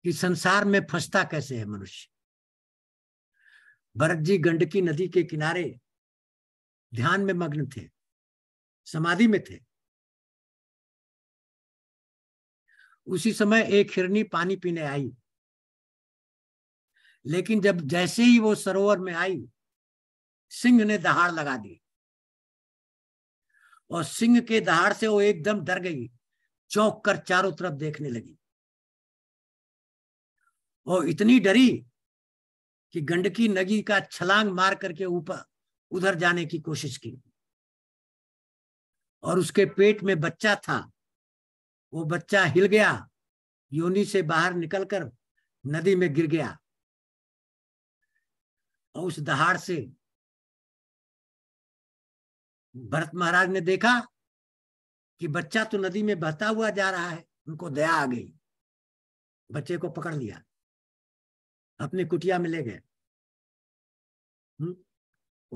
कि संसार में फंसता कैसे है मनुष्य भरत जी गंडकी नदी के किनारे ध्यान में मग्न थे समाधि में थे उसी समय एक हिरनी पानी पीने आई लेकिन जब जैसे ही वो सरोवर में आई सिंह ने दहाड़ लगा दी और सिंह के दहाड़ से वो एकदम डर गई चौंक कर चारों तरफ देखने लगी और इतनी डरी कि गंडकी नदी का छलांग मार करके ऊपर उधर जाने की कोशिश की और उसके पेट में बच्चा था वो बच्चा हिल गया योनि से बाहर निकलकर नदी में गिर गया और उस दहाड़ से भरत महाराज ने देखा कि बच्चा तो नदी में बहता हुआ जा रहा है उनको दया आ गई बच्चे को पकड़ लिया अपने कुटिया में ले गए हम्म,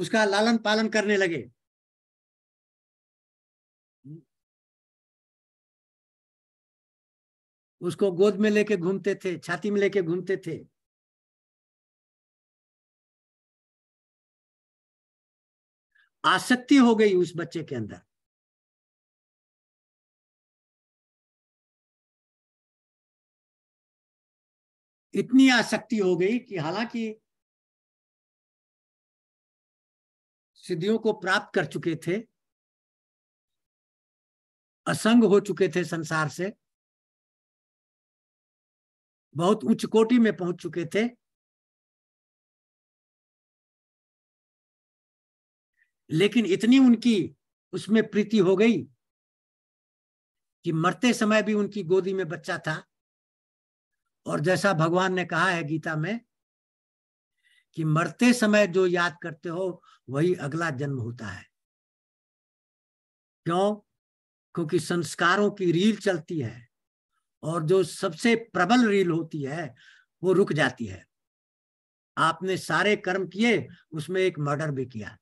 उसका लालन पालन करने लगे हम्म, उसको गोद में लेके घूमते थे छाती में लेके घूमते थे आसक्ति हो गई उस बच्चे के अंदर इतनी आसक्ति हो गई कि हालांकि सिद्धियों को प्राप्त कर चुके थे असंग हो चुके थे संसार से बहुत उच्च कोटि में पहुंच चुके थे लेकिन इतनी उनकी उसमें प्रीति हो गई कि मरते समय भी उनकी गोदी में बच्चा था और जैसा भगवान ने कहा है गीता में कि मरते समय जो याद करते हो वही अगला जन्म होता है क्यों क्योंकि संस्कारों की रील चलती है और जो सबसे प्रबल रील होती है वो रुक जाती है आपने सारे कर्म किए उसमें एक मर्डर भी किया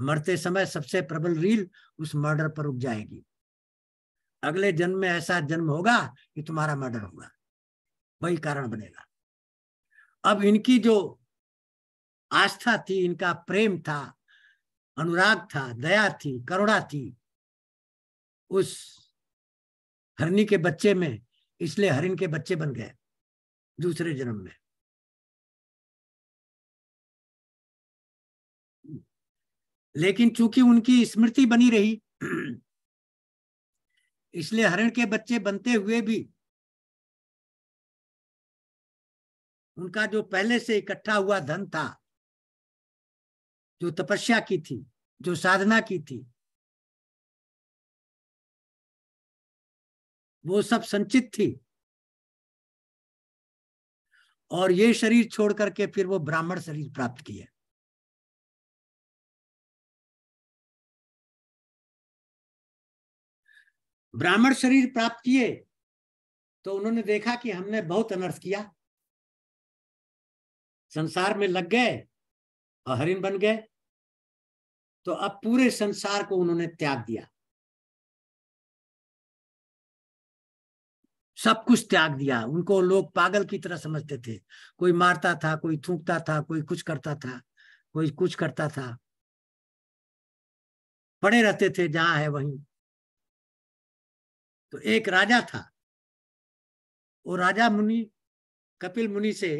मरते समय सबसे प्रबल रील उस मर्डर पर उग जाएगी अगले जन्म में ऐसा जन्म होगा कि तुम्हारा मर्डर होगा वही कारण बनेगा अब इनकी जो आस्था थी इनका प्रेम था अनुराग था दया थी करुणा थी उस हरनी के बच्चे में इसलिए हरिन के बच्चे बन गए दूसरे जन्म में लेकिन चूंकि उनकी स्मृति बनी रही इसलिए हरण के बच्चे बनते हुए भी उनका जो पहले से इकट्ठा हुआ धन था जो तपस्या की थी जो साधना की थी वो सब संचित थी और ये शरीर छोड़ करके फिर वो ब्राह्मण शरीर प्राप्त किया ब्राह्मण शरीर प्राप्त किए तो उन्होंने देखा कि हमने बहुत अनर्थ किया संसार में लग गए और हरिण बन गए तो अब पूरे संसार को उन्होंने त्याग दिया सब कुछ त्याग दिया उनको लोग पागल की तरह समझते थे कोई मारता था कोई थूकता था कोई कुछ करता था कोई कुछ करता था पड़े रहते थे जहां है वहीं तो एक राजा था वो राजा मुनि कपिल मुनि से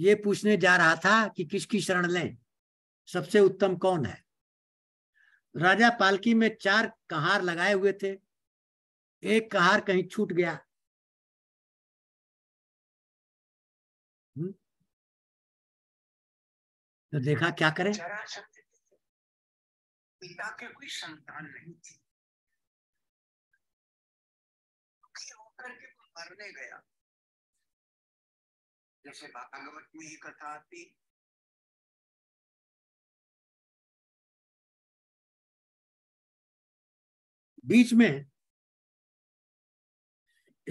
ये पूछने जा रहा था कि किसकी शरण लें सबसे उत्तम कौन है राजा पालकी में चार कहार लगाए हुए थे एक कहार कहीं छूट गया हम्म। तो देखा क्या करें पिता के कोई संतान नहीं थी मरने गया जैसे भागवत में ही कथा आती बीच में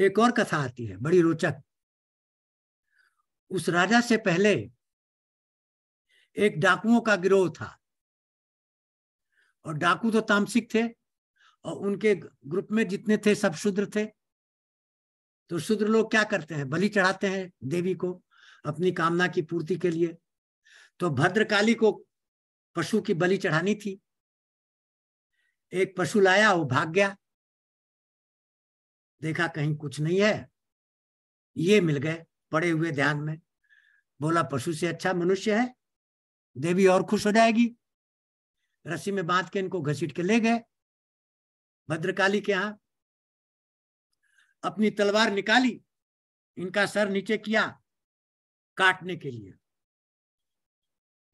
एक और कथा आती है बड़ी रोचक उस राजा से पहले एक डाकुओं का गिरोह था और डाकू तो तामसिक थे और उनके ग्रुप में जितने थे सब शुद्र थे तो शूद्र लोग क्या करते हैं बलि चढ़ाते हैं देवी को अपनी कामना की पूर्ति के लिए तो भद्रकाली को पशु की बलि चढ़ानी थी एक पशु लाया वो भाग गया देखा कहीं कुछ नहीं है ये मिल गए पड़े हुए ध्यान में बोला पशु से अच्छा मनुष्य है देवी और खुश हो जाएगी रस्सी में बांध के इनको घसीट के ले गए भद्रकाली के यहां अपनी तलवार निकाली इनका सर नीचे किया काटने के लिए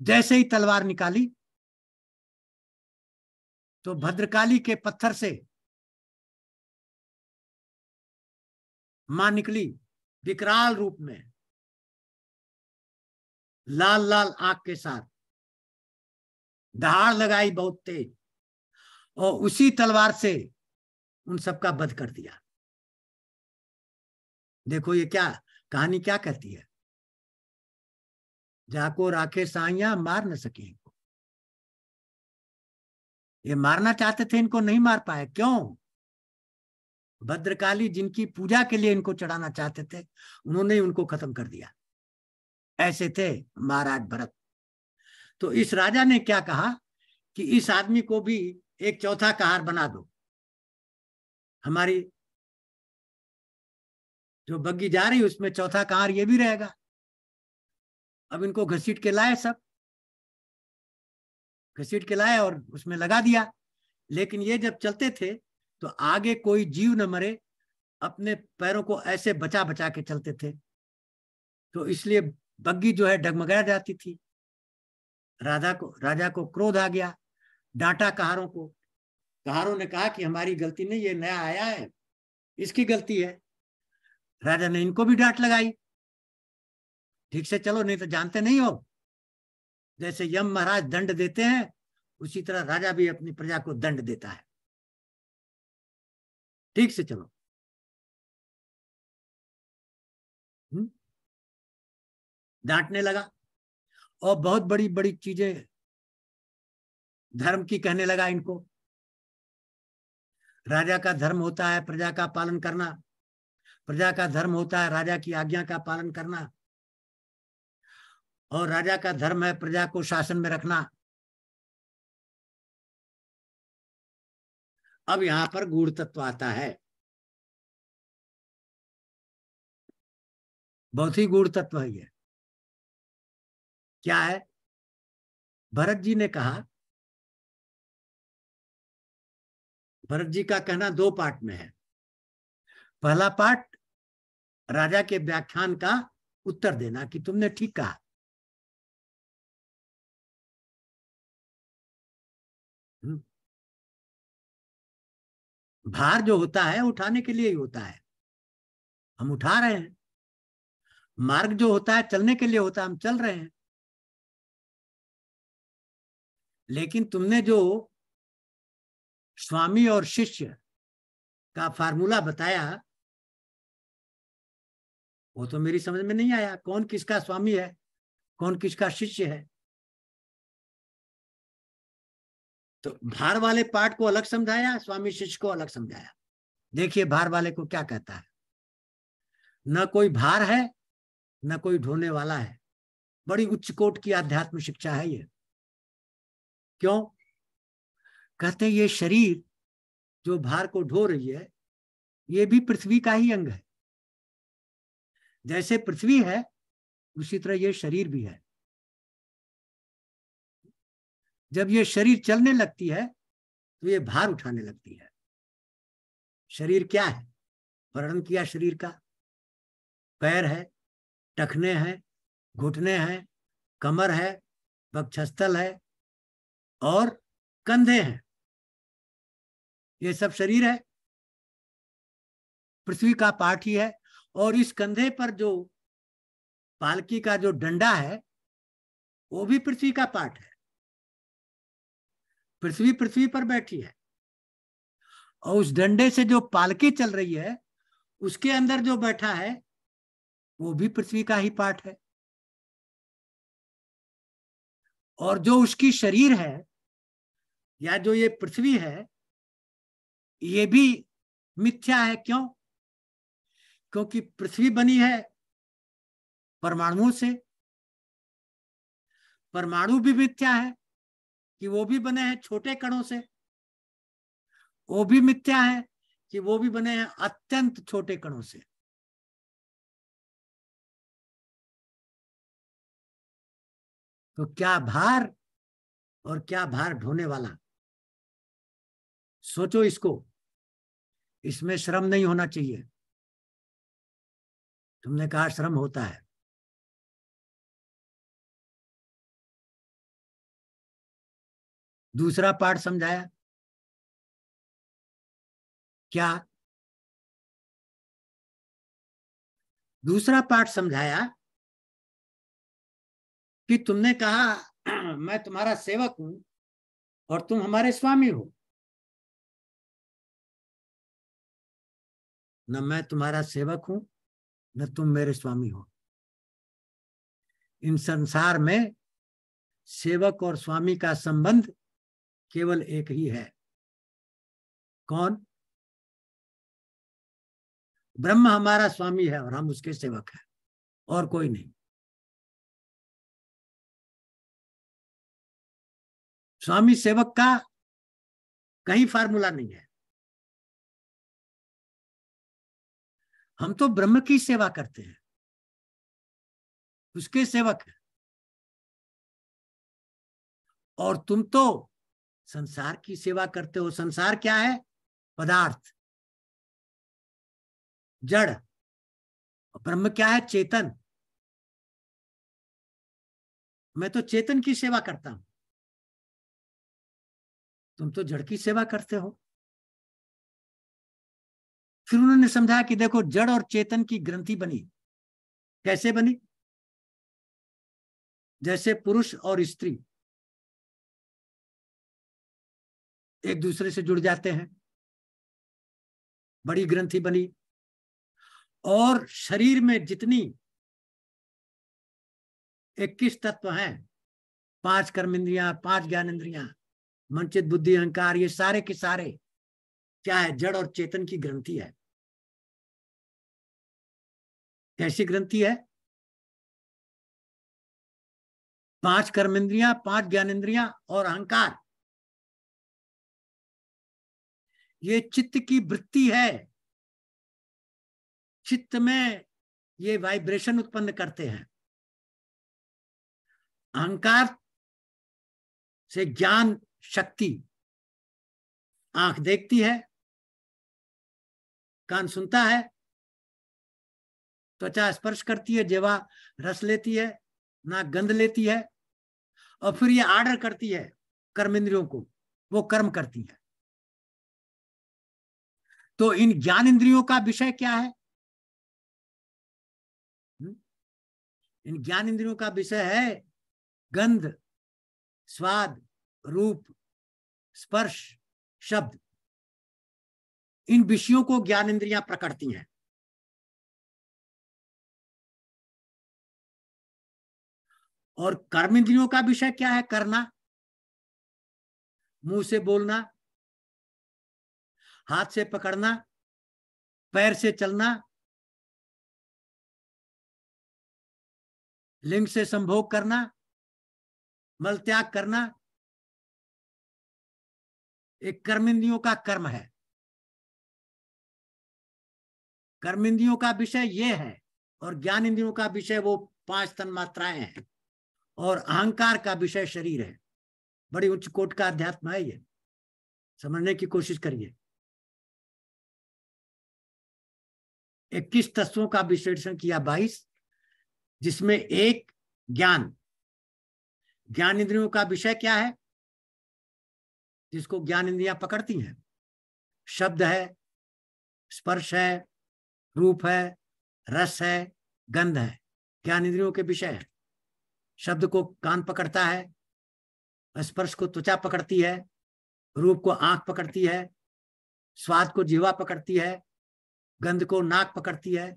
जैसे ही तलवार निकाली तो भद्रकाली के पत्थर से मां निकली विकराल रूप में लाल लाल आग के साथ दहाड़ लगाई बहुत तेज और उसी तलवार से उन सबका बध कर दिया देखो ये क्या कहानी क्या कहती है जाको राखे साइया मार न सके इनको ये मारना चाहते थे इनको नहीं मार पाए क्यों भद्रकाली जिनकी पूजा के लिए इनको चढ़ाना चाहते थे उन्होंने उनको खत्म कर दिया ऐसे थे महाराज भरत तो इस राजा ने क्या कहा कि इस आदमी को भी एक चौथा कहार बना दो हमारी जो बग्गी जा रही उसमें चौथा कार ये भी रहेगा अब इनको घसीट के लाए सब घसीट के लाए और उसमें लगा दिया लेकिन ये जब चलते थे तो आगे कोई जीव न मरे अपने पैरों को ऐसे बचा बचा के चलते थे तो इसलिए बग्गी जो है डगमगा जाती थी राधा को राजा को क्रोध आ गया डांटा कहारों को कहारों ने कहा कि हमारी गलती नहीं ये नया आया है इसकी गलती है राजा ने इनको भी डांट लगाई ठीक से चलो नहीं तो जानते नहीं हो जैसे यम महाराज दंड देते हैं उसी तरह राजा भी अपनी प्रजा को दंड देता है ठीक से चलो हम्म? डांटने लगा और बहुत बड़ी बड़ी चीजें धर्म की कहने लगा इनको राजा का धर्म होता है प्रजा का पालन करना प्रजा का धर्म होता है राजा की आज्ञा का पालन करना और राजा का धर्म है प्रजा को शासन में रखना अब यहां पर गूढ़ तत्व आता है बहुत ही गूढ़ तत्व है यह क्या है भरत जी ने कहा भरत जी का कहना दो पार्ट में है पहला पार्ट राजा के व्याख्यान का उत्तर देना कि तुमने ठीक कहा हम्म। भार जो होता है उठाने के लिए ही होता है हम उठा रहे हैं मार्ग जो होता है चलने के लिए होता है हम चल रहे हैं लेकिन तुमने जो स्वामी और शिष्य का फार्मूला बताया वो तो मेरी समझ में नहीं आया कौन किसका स्वामी है कौन किसका शिष्य है तो भार वाले पाठ को अलग समझाया स्वामी शिष्य को अलग समझाया देखिए भार वाले को क्या कहता है न कोई भार है न कोई ढोने वाला है बड़ी उच्च कोट की आध्यात्म शिक्षा है ये क्यों कहते ये शरीर जो भार को ढो रही है ये भी पृथ्वी का ही अंग है जैसे पृथ्वी है उसी तरह ये शरीर भी है जब ये शरीर चलने लगती है तो ये भार उठाने लगती है शरीर क्या है वर्णन किया शरीर का पैर है टखने हैं घुटने हैं कमर है बक्षस्थल है और कंधे हैं ये सब शरीर है पृथ्वी का पाठ ही है और इस कंधे पर जो पालकी का जो डंडा है वो भी पृथ्वी का पाठ है पृथ्वी पृथ्वी पर बैठी है और उस डंडे से जो पालकी चल रही है उसके अंदर जो बैठा है वो भी पृथ्वी का ही पाठ है और जो उसकी शरीर है या जो ये पृथ्वी है ये भी मिथ्या है क्यों क्योंकि पृथ्वी बनी है परमाणुओं से परमाणु भी मिथ्या है कि वो भी बने हैं छोटे कणों से वो भी मिथ्या है कि वो भी बने हैं अत्यंत छोटे कणों से तो क्या भार और क्या भार ढोने वाला सोचो इसको इसमें श्रम नहीं होना चाहिए तुमने कहा श्रम होता है दूसरा पाठ समझाया क्या दूसरा पाठ समझाया कि तुमने कहा (clears throat) मैं तुम्हारा सेवक हूं और तुम हमारे स्वामी हो न मैं तुम्हारा सेवक हूं न तुम मेरे स्वामी हो इन संसार में सेवक और स्वामी का संबंध केवल एक ही है कौन ब्रह्म हमारा स्वामी है और हम उसके सेवक हैं और कोई नहीं स्वामी सेवक का कहीं फार्मूला नहीं है हम तो ब्रह्म की सेवा करते हैं उसके सेवक हैं और तुम तो संसार की सेवा करते हो संसार क्या है पदार्थ जड़ ब्रह्म क्या है चेतन मैं तो चेतन की सेवा करता हूं तुम तो जड़ की सेवा करते हो फिर उन्होंने समझाया कि देखो जड़ और चेतन की ग्रंथि बनी कैसे बनी जैसे पुरुष और स्त्री एक दूसरे से जुड़ जाते हैं बड़ी ग्रंथि बनी और शरीर में जितनी इक्कीस तत्व हैं पांच कर्म इंद्रिया पांच ज्ञान इंद्रिया मनचित बुद्धि अहंकार ये सारे के सारे क्या है जड़ और चेतन की ग्रंथि है कैसी ग्रंथि है पांच कर्मेंद्रिया पांच ज्ञानेन्द्रिया और अहंकार ये चित्त की वृत्ति है चित्त में ये वाइब्रेशन उत्पन्न करते हैं अहंकार से ज्ञान शक्ति आंख देखती है कान सुनता है त्वचा स्पर्श करती है जेवा रस लेती है ना गंध लेती है और फिर ये आर्डर करती है कर्म इंद्रियों को वो कर्म करती है तो इन ज्ञान इंद्रियों का विषय क्या है हम्म? इन ज्ञान इंद्रियों का विषय है गंध स्वाद रूप स्पर्श शब्द इन विषयों को ज्ञान इंद्रियां प्रकटती हैं और कर्म इंद्रियों का विषय क्या है करना मुंह से बोलना हाथ से पकड़ना पैर से चलना लिंग से संभोग करना मल त्याग करना एक कर्मिंदियों का कर्म है कर्मिंदियों का विषय यह है और ज्ञान इंद्रियों का विषय वो पांच तन मात्राएं हैं और अहंकार का विषय शरीर है बड़ी उच्च कोट का अध्यात्म है ये समझने की कोशिश करिए इक्कीस तत्वों का विश्लेषण किया बाईस जिसमें एक ज्ञान ज्ञान इंद्रियों का विषय क्या है जिसको ज्ञान इंद्रियां पकड़ती हैं शब्द है स्पर्श है रूप है रस है गंध है ज्ञान इंद्रियों के विषय है शब्द को कान पकड़ता है स्पर्श को त्वचा पकड़ती है रूप को आंख पकड़ती है स्वाद को जीवा पकड़ती है गंध को नाक पकड़ती है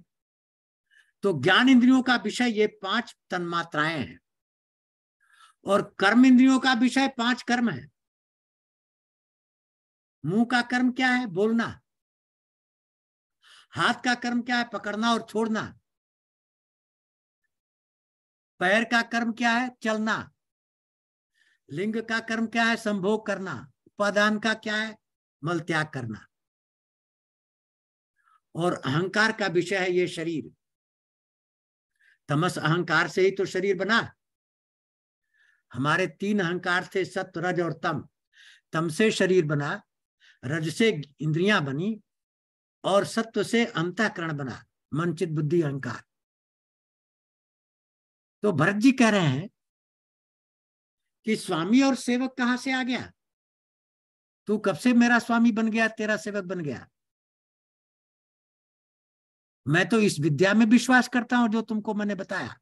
तो ज्ञान इंद्रियों का विषय ये पांच तन्मात्राएं हैं और कर्म इंद्रियों का विषय पांच कर्म है मुंह का कर्म क्या है बोलना हाथ का कर्म क्या है पकड़ना और छोड़ना पैर का कर्म क्या है चलना लिंग का कर्म क्या है संभोग करना उपादान का क्या है मल त्याग करना और अहंकार का विषय है ये शरीर तमस अहंकार से ही तो शरीर बना हमारे तीन अहंकार से सत्य रज और तम तम से शरीर बना रज से इंद्रियां बनी और सत्व से अंतःकरण बना मन चित बुद्धि अहंकार तो भरत जी कह रहे हैं कि स्वामी और सेवक कहां से आ गया तू कब से मेरा स्वामी बन गया तेरा सेवक बन गया मैं तो इस विद्या में विश्वास करता हूं जो तुमको मैंने बताया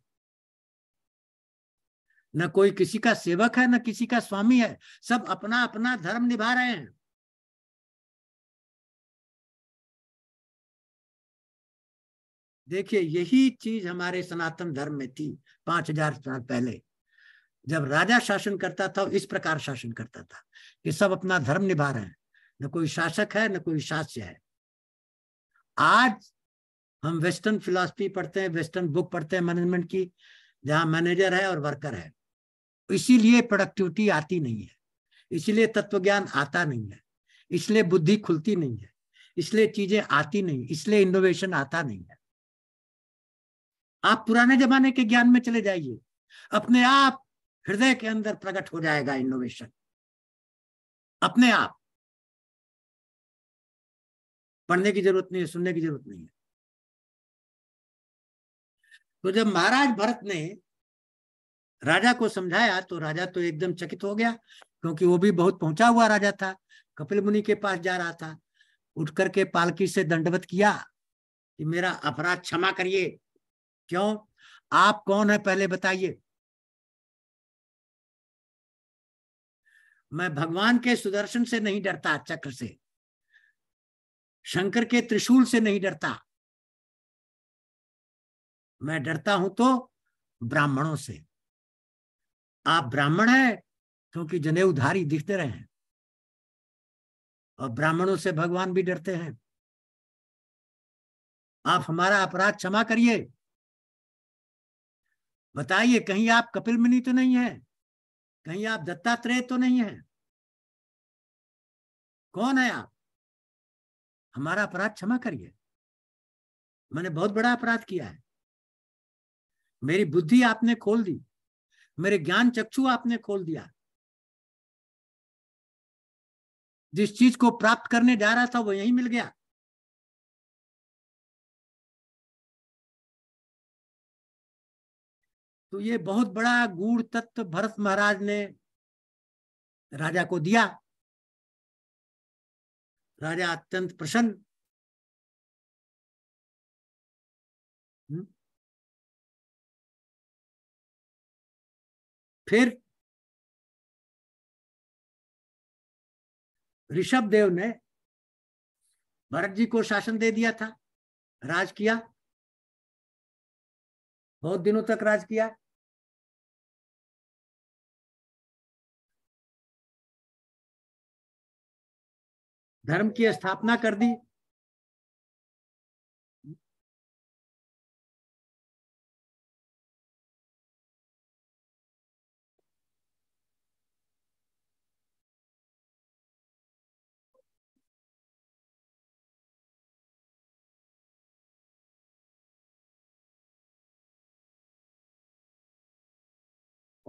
न कोई किसी का सेवक है न किसी का स्वामी है सब अपना अपना धर्म निभा रहे हैं देखिए यही चीज हमारे सनातन धर्म में थी पांच हजार साल पहले जब राजा शासन करता था इस प्रकार शासन करता था कि सब अपना धर्म निभा रहे हैं न कोई शासक है न कोई शास्य है आज हम वेस्टर्न फिलोसफी पढ़ते हैं वेस्टर्न बुक पढ़ते हैं मैनेजमेंट की जहां मैनेजर है और वर्कर है इसीलिए प्रोडक्टिविटी आती नहीं है इसलिए ज्ञान आता नहीं है इसलिए बुद्धि खुलती नहीं है इसलिए चीजें आती नहीं इसलिए इनोवेशन आता नहीं है आप पुराने जमाने के ज्ञान में चले जाइए अपने आप हृदय के अंदर प्रकट हो जाएगा इनोवेशन अपने आप पढ़ने की जरूरत नहीं है सुनने की जरूरत नहीं है तो जब महाराज भरत ने राजा को समझाया तो राजा तो एकदम चकित हो गया क्योंकि वो भी बहुत पहुंचा हुआ राजा था कपिल मुनि के पास जा रहा था उठ करके पालकी से दंडवत किया कि मेरा अपराध क्षमा करिए क्यों आप कौन है पहले बताइए मैं भगवान के सुदर्शन से नहीं डरता चक्र से शंकर के त्रिशूल से नहीं डरता मैं डरता हूं तो ब्राह्मणों से आप ब्राह्मण है क्योंकि जनेऊधारी दिखते रहे हैं और ब्राह्मणों से भगवान भी डरते हैं आप हमारा अपराध क्षमा करिए बताइए कहीं आप कपिल मुनि तो नहीं है कहीं आप दत्तात्रेय तो नहीं है कौन है आप हमारा अपराध क्षमा करिए मैंने बहुत बड़ा अपराध किया है मेरी बुद्धि आपने खोल दी मेरे ज्ञान चक्षु आपने खोल दिया जिस चीज को प्राप्त करने जा रहा था वो यही मिल गया तो ये बहुत बड़ा गूढ़ तत्व भरत महाराज ने राजा को दिया राजा अत्यंत प्रसन्न हम्म। फिर ऋषभ देव ने भरत जी को शासन दे दिया था राज किया बहुत दिनों तक राज किया धर्म की स्थापना कर दी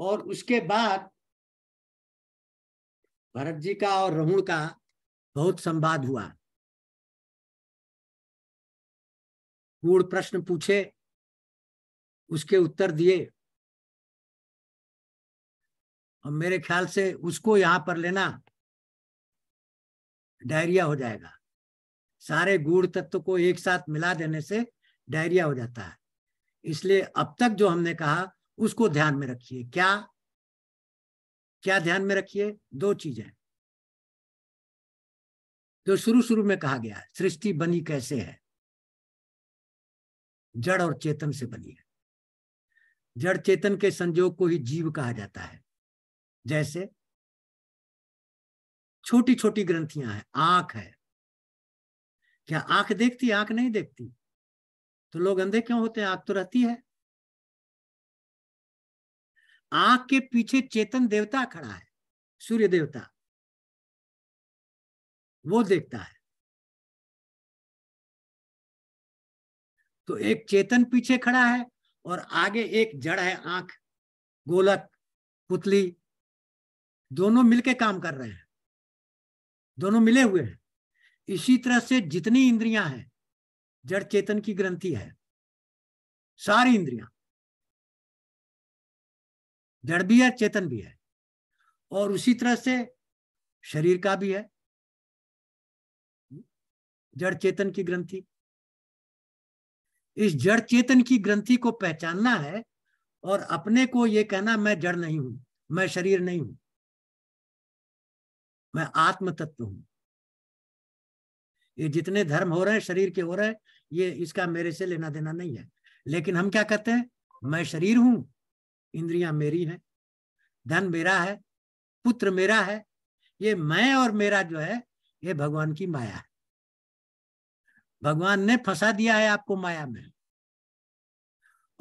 और उसके बाद भरत जी का और रहुण का बहुत संवाद हुआ पूर्ण प्रश्न पूछे उसके उत्तर दिए और मेरे ख्याल से उसको यहां पर लेना डायरिया हो जाएगा सारे गुड़ तत्व को एक साथ मिला देने से डायरिया हो जाता है इसलिए अब तक जो हमने कहा उसको ध्यान में रखिए क्या क्या ध्यान में रखिए दो चीजें जो शुरू शुरू में कहा गया है सृष्टि बनी कैसे है जड़ और चेतन से बनी है जड़ चेतन के संजोग को ही जीव कहा जाता है जैसे छोटी छोटी ग्रंथियां हैं आंख है क्या आंख देखती आंख नहीं देखती तो लोग अंधे क्यों होते हैं आंख तो रहती है आंख के पीछे चेतन देवता खड़ा है सूर्य देवता वो देखता है तो एक चेतन पीछे खड़ा है और आगे एक जड़ है आंख गोलक पुतली दोनों मिलके काम कर रहे हैं दोनों मिले हुए हैं इसी तरह से जितनी इंद्रियां हैं जड़ चेतन की ग्रंथि है सारी इंद्रियां जड़ भी है चेतन भी है और उसी तरह से शरीर का भी है जड़ चेतन की ग्रंथि इस जड़ चेतन की ग्रंथि को पहचानना है और अपने को यह कहना मैं जड़ नहीं हूं मैं शरीर नहीं हूं मैं आत्म तत्व हूं ये जितने धर्म हो रहे हैं शरीर के हो रहे हैं ये इसका मेरे से लेना देना नहीं है लेकिन हम क्या कहते हैं मैं शरीर हूं इंद्रियां मेरी हैं धन मेरा है पुत्र मेरा है ये मैं और मेरा जो है ये भगवान की माया है भगवान ने फंसा दिया है आपको माया में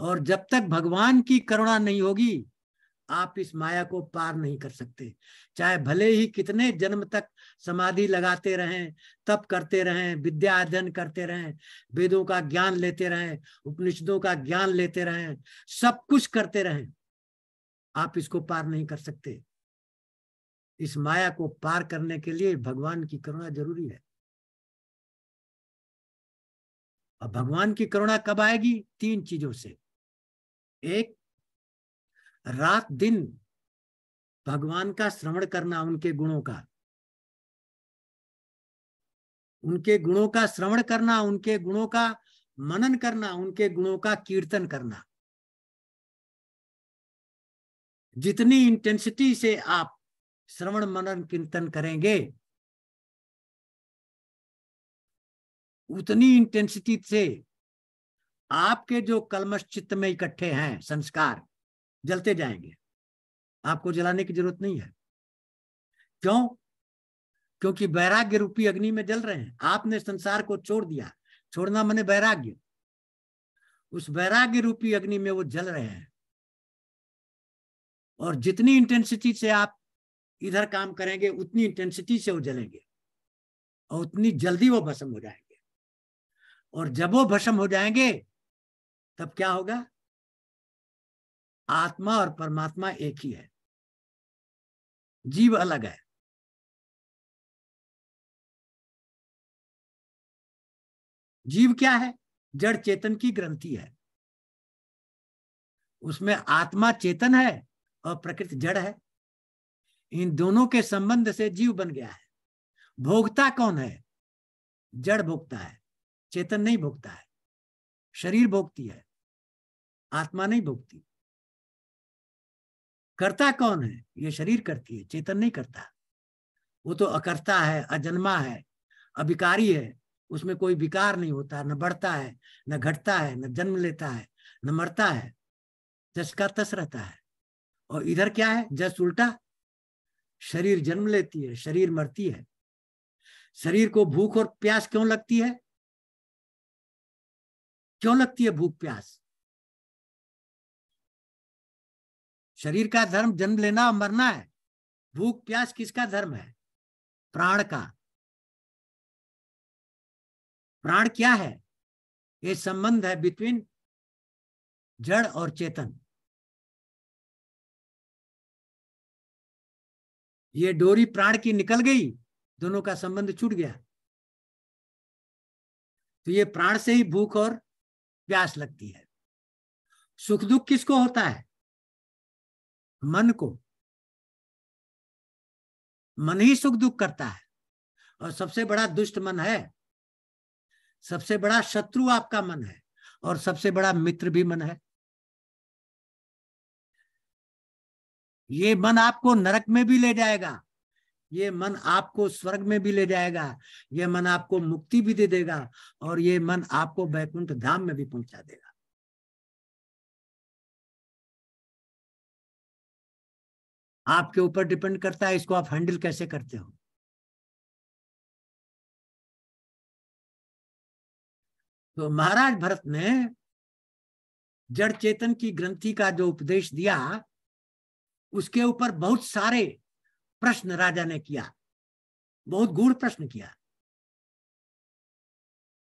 और जब तक भगवान की करुणा नहीं होगी आप इस माया को पार नहीं कर सकते चाहे भले ही कितने जन्म तक समाधि लगाते रहें तप करते रहें विद्या अध्ययन करते रहें वेदों का ज्ञान लेते रहें उपनिषदों का ज्ञान लेते रहें सब कुछ करते रहें आप इसको पार नहीं कर सकते इस माया को पार करने के लिए भगवान की करुणा जरूरी है और भगवान की करुणा कब आएगी तीन चीजों से एक रात दिन भगवान का श्रवण करना उनके गुणों का उनके गुणों का श्रवण करना उनके गुणों का मनन करना उनके गुणों का कीर्तन करना जितनी इंटेंसिटी से आप श्रवण मनन कीर्तन करेंगे उतनी इंटेंसिटी से आपके जो कलमश चित्त में इकट्ठे हैं संस्कार जलते जाएंगे आपको जलाने की जरूरत नहीं है क्यों क्योंकि वैराग्य रूपी अग्नि में जल रहे हैं आपने संसार को छोड़ दिया छोड़ना मैंने वैराग्य उस वैराग्य रूपी अग्नि में वो जल रहे हैं और जितनी इंटेंसिटी से आप इधर काम करेंगे उतनी इंटेंसिटी से वो जलेंगे और उतनी जल्दी वो भस्म हो जाएंगे और जब वो भस्म हो जाएंगे तब क्या होगा आत्मा और परमात्मा एक ही है जीव अलग है जीव क्या है जड़ चेतन की ग्रंथि है उसमें आत्मा चेतन है और प्रकृति जड़ है इन दोनों के संबंध से जीव बन गया है भोगता कौन है जड़ भोगता है चेतन नहीं भोगता है शरीर भोगती है आत्मा नहीं भोगती करता कौन है ये शरीर करती है चेतन नहीं करता वो तो अकर्ता है अजन्मा है अभिकारी है उसमें कोई विकार नहीं होता न बढ़ता है न घटता है न जन्म लेता है न मरता है जस का तस रहता है और इधर क्या है जस्ट उल्टा शरीर जन्म लेती है शरीर मरती है शरीर को भूख और प्यास क्यों लगती है क्यों लगती है भूख प्यास शरीर का धर्म जन्म लेना और मरना है भूख प्यास किसका धर्म है प्राण का प्राण क्या है ये संबंध है बिटवीन जड़ और चेतन ये डोरी प्राण की निकल गई दोनों का संबंध छूट गया तो ये प्राण से ही भूख और प्यास लगती है सुख दुख किसको होता है मन को मन ही सुख दुख करता है और सबसे बड़ा दुष्ट मन है सबसे बड़ा शत्रु आपका मन है और सबसे बड़ा मित्र भी मन है ये मन आपको नरक में भी ले जाएगा ये मन आपको स्वर्ग में भी ले जाएगा ये मन आपको मुक्ति भी दे देगा और ये मन आपको बैकुंठ धाम में भी पहुंचा देगा आपके ऊपर डिपेंड करता है इसको आप हैंडल कैसे करते हो तो महाराज भरत ने जड़ चेतन की ग्रंथि का जो उपदेश दिया उसके ऊपर बहुत सारे प्रश्न राजा ने किया बहुत गूढ़ प्रश्न किया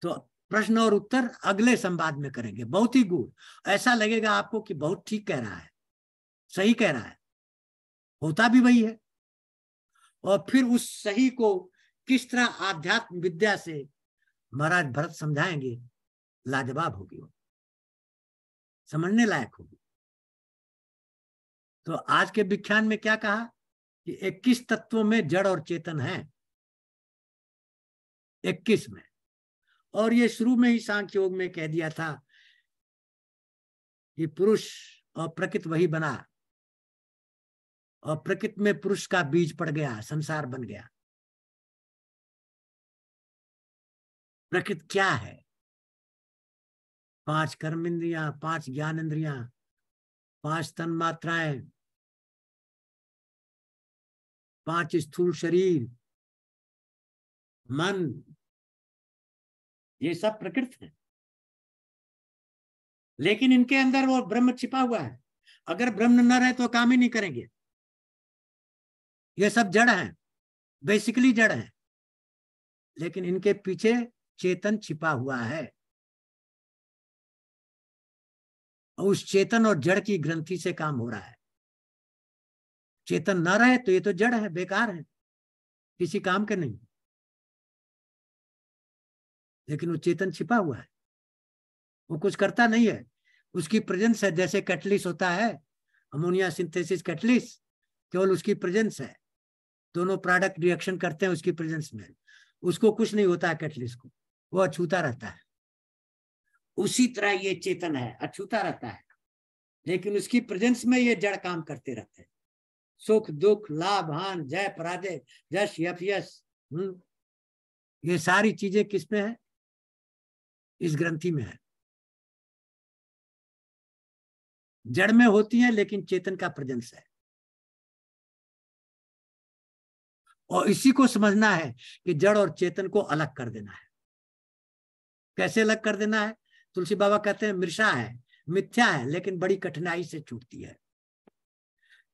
तो प्रश्न और उत्तर अगले संवाद में करेंगे बहुत ही गूढ़ ऐसा लगेगा आपको कि बहुत ठीक कह रहा है सही कह रहा है होता भी वही है और फिर उस सही को किस तरह आध्यात्म विद्या से महाराज भरत समझाएंगे लाजवाब होगी वो समझने लायक होगी तो आज के विख्यान में क्या कहा कि 21 तत्वों में जड़ और चेतन है 21 में और ये शुरू में ही सांख्य योग में कह दिया था कि पुरुष और प्रकृति वही बना और प्रकृति में पुरुष का बीज पड़ गया संसार बन गया प्रकृति क्या है पांच कर्म इंद्रिया पांच ज्ञान इंद्रिया पांच तन मात्राएं पांच स्थूल शरीर मन ये सब प्रकृत है लेकिन इनके अंदर वो ब्रह्म छिपा हुआ है अगर ब्रह्म न रहे तो काम ही नहीं करेंगे ये सब जड़ है बेसिकली जड़ है लेकिन इनके पीछे चेतन छिपा हुआ है उस चेतन और जड़ की ग्रंथि से काम हो रहा है चेतन ना रहे तो ये तो जड़ है बेकार है किसी काम के नहीं लेकिन वो चेतन छिपा हुआ है वो कुछ करता नहीं है उसकी प्रेजेंस है जैसे कैटलिस होता है अमोनिया सिंथेसिस कैटलिस केवल उसकी प्रेजेंस है दोनों प्रोडक्ट रिएक्शन करते हैं उसकी प्रेजेंस में उसको कुछ नहीं होता है कैटलिस को वो अछूता रहता है उसी तरह ये चेतन है अछूता रहता है लेकिन उसकी प्रेजेंस में ये जड़ काम करते रहते हैं सुख दुख लाभ हान जय पराजय यश यफ यश हम्म। ये सारी चीजें किसमें है इस ग्रंथि में है जड़ में होती है लेकिन चेतन का प्रेजेंस है और इसी को समझना है कि जड़ और चेतन को अलग कर देना है कैसे अलग कर देना है तुलसी बाबा कहते हैं मृषा है मिथ्या है लेकिन बड़ी कठिनाई से छूटती है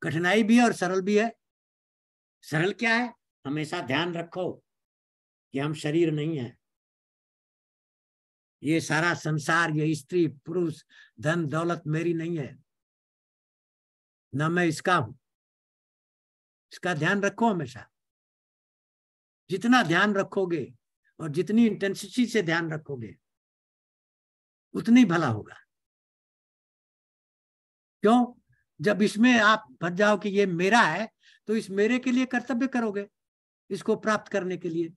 कठिनाई भी है और सरल भी है सरल क्या है हमेशा ध्यान रखो कि हम शरीर नहीं है ये सारा संसार ये स्त्री पुरुष धन दौलत मेरी नहीं है ना मैं इसका हूं इसका ध्यान रखो हमेशा जितना ध्यान रखोगे और जितनी इंटेंसिटी से ध्यान रखोगे उतनी भला होगा क्यों जब इसमें आप भर जाओ कि ये मेरा है तो इस मेरे के लिए कर्तव्य करोगे इसको प्राप्त करने के लिए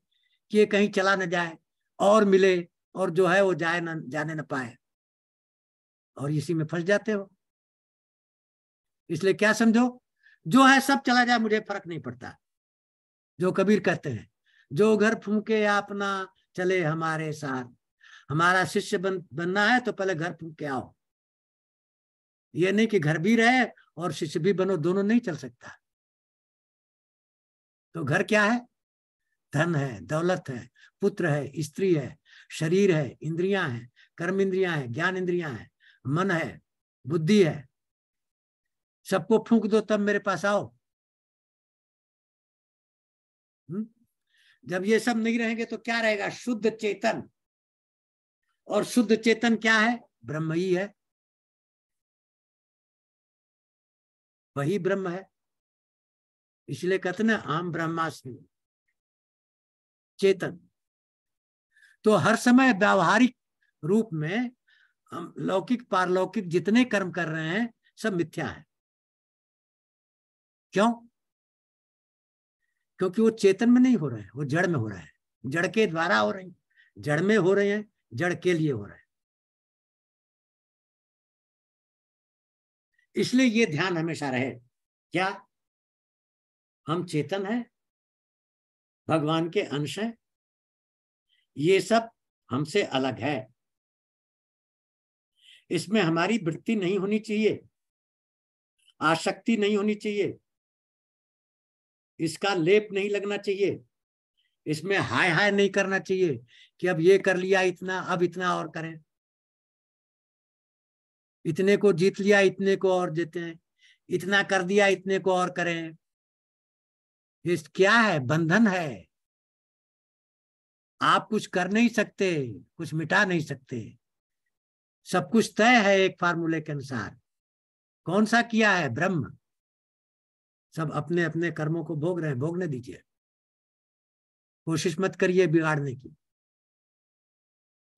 कि ये कहीं चला न जाए और मिले और जो है वो जाए ना जाने ना पाए और इसी में फंस जाते हो इसलिए क्या समझो जो है सब चला जाए मुझे फर्क नहीं पड़ता जो कबीर कहते हैं जो घर फूके अपना चले हमारे साथ हमारा शिष्य बन बनना है तो पहले घर के आओ ये नहीं कि घर भी रहे और शिष्य भी बनो दोनों नहीं चल सकता तो घर क्या है धन है दौलत है पुत्र है स्त्री है शरीर है इंद्रियां हैं कर्म इंद्रियां हैं ज्ञान इंद्रियां हैं मन है बुद्धि है सबको फूंक दो तब मेरे पास आओ हुँ? हम्म? जब ये सब नहीं रहेंगे तो क्या रहेगा शुद्ध चेतन और शुद्ध चेतन क्या है ब्रह्म ही है वही ब्रह्म है इसलिए कहते ना आम ब्रह्मास्मि चेतन तो हर समय व्यावहारिक रूप में हम लौकिक पारलौकिक जितने कर्म कर रहे हैं सब मिथ्या है क्यों क्योंकि वो चेतन में नहीं हो रहे हैं वो जड़ में हो रहे हैं जड़ के द्वारा हो रहे हैं जड़ में हो रहे हैं जड़ के लिए हो रहा है इसलिए ये ध्यान हमेशा रहे क्या हम चेतन हैं भगवान के अंश हैं ये सब हमसे अलग है इसमें हमारी वृत्ति नहीं होनी चाहिए आसक्ति नहीं होनी चाहिए इसका लेप नहीं लगना चाहिए इसमें हाय हाय नहीं करना चाहिए कि अब ये कर लिया इतना अब इतना और करें इतने को जीत लिया इतने को और देते हैं इतना कर दिया इतने को और करें इस क्या है बंधन है आप कुछ कर नहीं सकते कुछ मिटा नहीं सकते सब कुछ तय है एक फार्मूले के अनुसार कौन सा किया है ब्रह्म सब अपने अपने कर्मों को भोग रहे हैं भोगने दीजिए कोशिश मत करिए बिगाड़ने की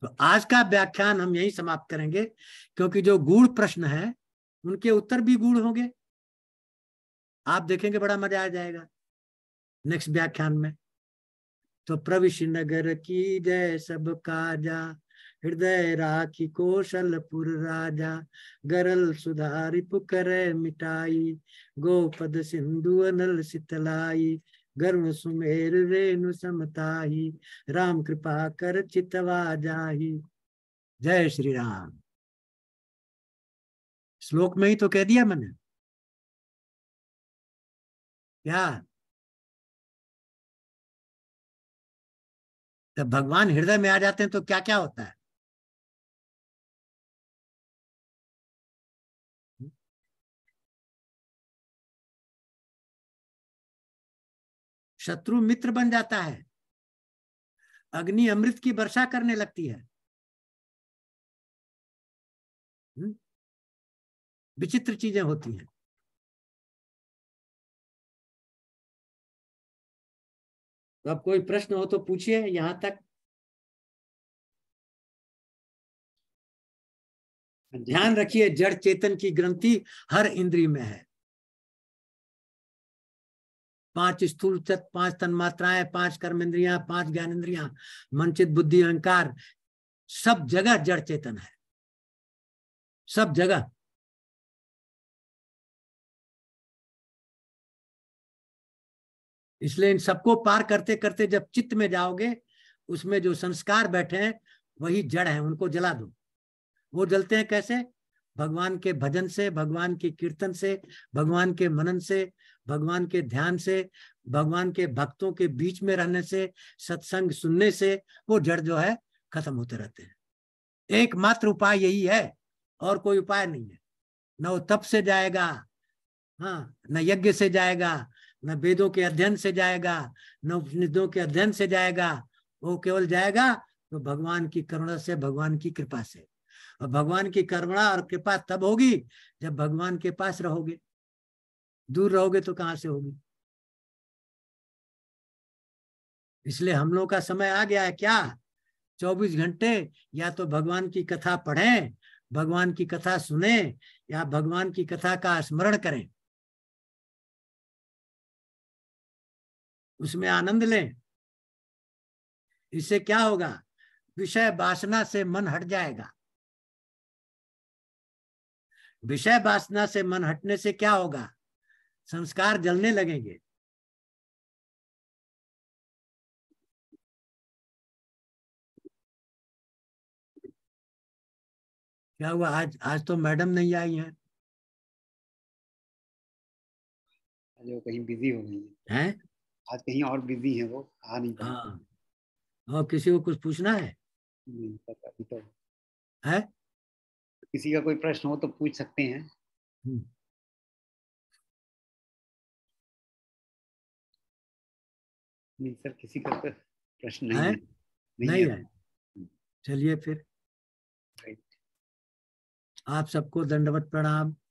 तो आज का व्याख्यान हम यही समाप्त करेंगे क्योंकि जो गूढ़ प्रश्न है उनके उत्तर भी गूढ़ होंगे आप देखेंगे बड़ा मजा आ जाएगा नेक्स्ट व्याख्यान में तो प्रविश नगर की जय सब काजा हृदय राखी कौशलपुर राजा गरल सुधारी पुकर मिटाई गोपद सिंधु अनल शीतलाई गर्म सुमेर रेणु समताही राम कृपा कर चितवा जाही जय श्री राम श्लोक में ही तो कह दिया मैंने क्या जब भगवान हृदय में आ जाते हैं तो क्या क्या होता है शत्रु मित्र बन जाता है अग्नि अमृत की वर्षा करने लगती है हम्म? विचित्र चीजें होती हैं तो अब कोई प्रश्न हो तो पूछिए यहां तक ध्यान रखिए जड़ चेतन की ग्रंथि हर इंद्री में है पांच स्थूल तत्व पांच मात्राएं पांच कर्म इंद्रिया पांच ज्ञान इंद्रिया मनचित बुद्धि अहंकार सब जगह जड़ चेतन है सब जगह इसलिए इन सबको पार करते करते जब चित्त में जाओगे उसमें जो संस्कार बैठे हैं वही जड़ है उनको जला दो वो जलते हैं कैसे भगवान के भजन से भगवान के कीर्तन से भगवान के मनन से भगवान के ध्यान से भगवान के भक्तों के बीच में रहने से सत्संग सुनने से वो जड़ जो है खत्म होते रहते हैं एकमात्र उपाय यही है और कोई उपाय नहीं है न वो तप से जाएगा हाँ न यज्ञ से जाएगा न वेदों के अध्ययन से जाएगा न उपनिधों के अध्ययन से जाएगा वो केवल जाएगा तो भगवान की करुणा से भगवान की कृपा से और भगवान की करुणा और कृपा तब होगी जब भगवान के पास रहोगे दूर रहोगे तो कहां से होगी इसलिए हम लोगों का समय आ गया है क्या 24 घंटे या तो भगवान की कथा पढ़ें भगवान की कथा सुने या भगवान की कथा का स्मरण करें उसमें आनंद लें इससे क्या होगा विषय वासना से मन हट जाएगा विषय वासना से मन हटने से क्या होगा संस्कार जलने लगेंगे क्या हुआ आज आज तो मैडम नहीं आई है वो कहीं बिजी हो गई है आज कहीं और बिजी है वो आ नहीं हाँ और किसी को कुछ पूछना है नहीं पता तो है किसी का कोई प्रश्न हो तो पूछ सकते हैं हम्म। नहीं सर किसी का तो प्रश्न नहीं है नहीं, नहीं है, है। चलिए फिर आप सबको दंडवत प्रणाम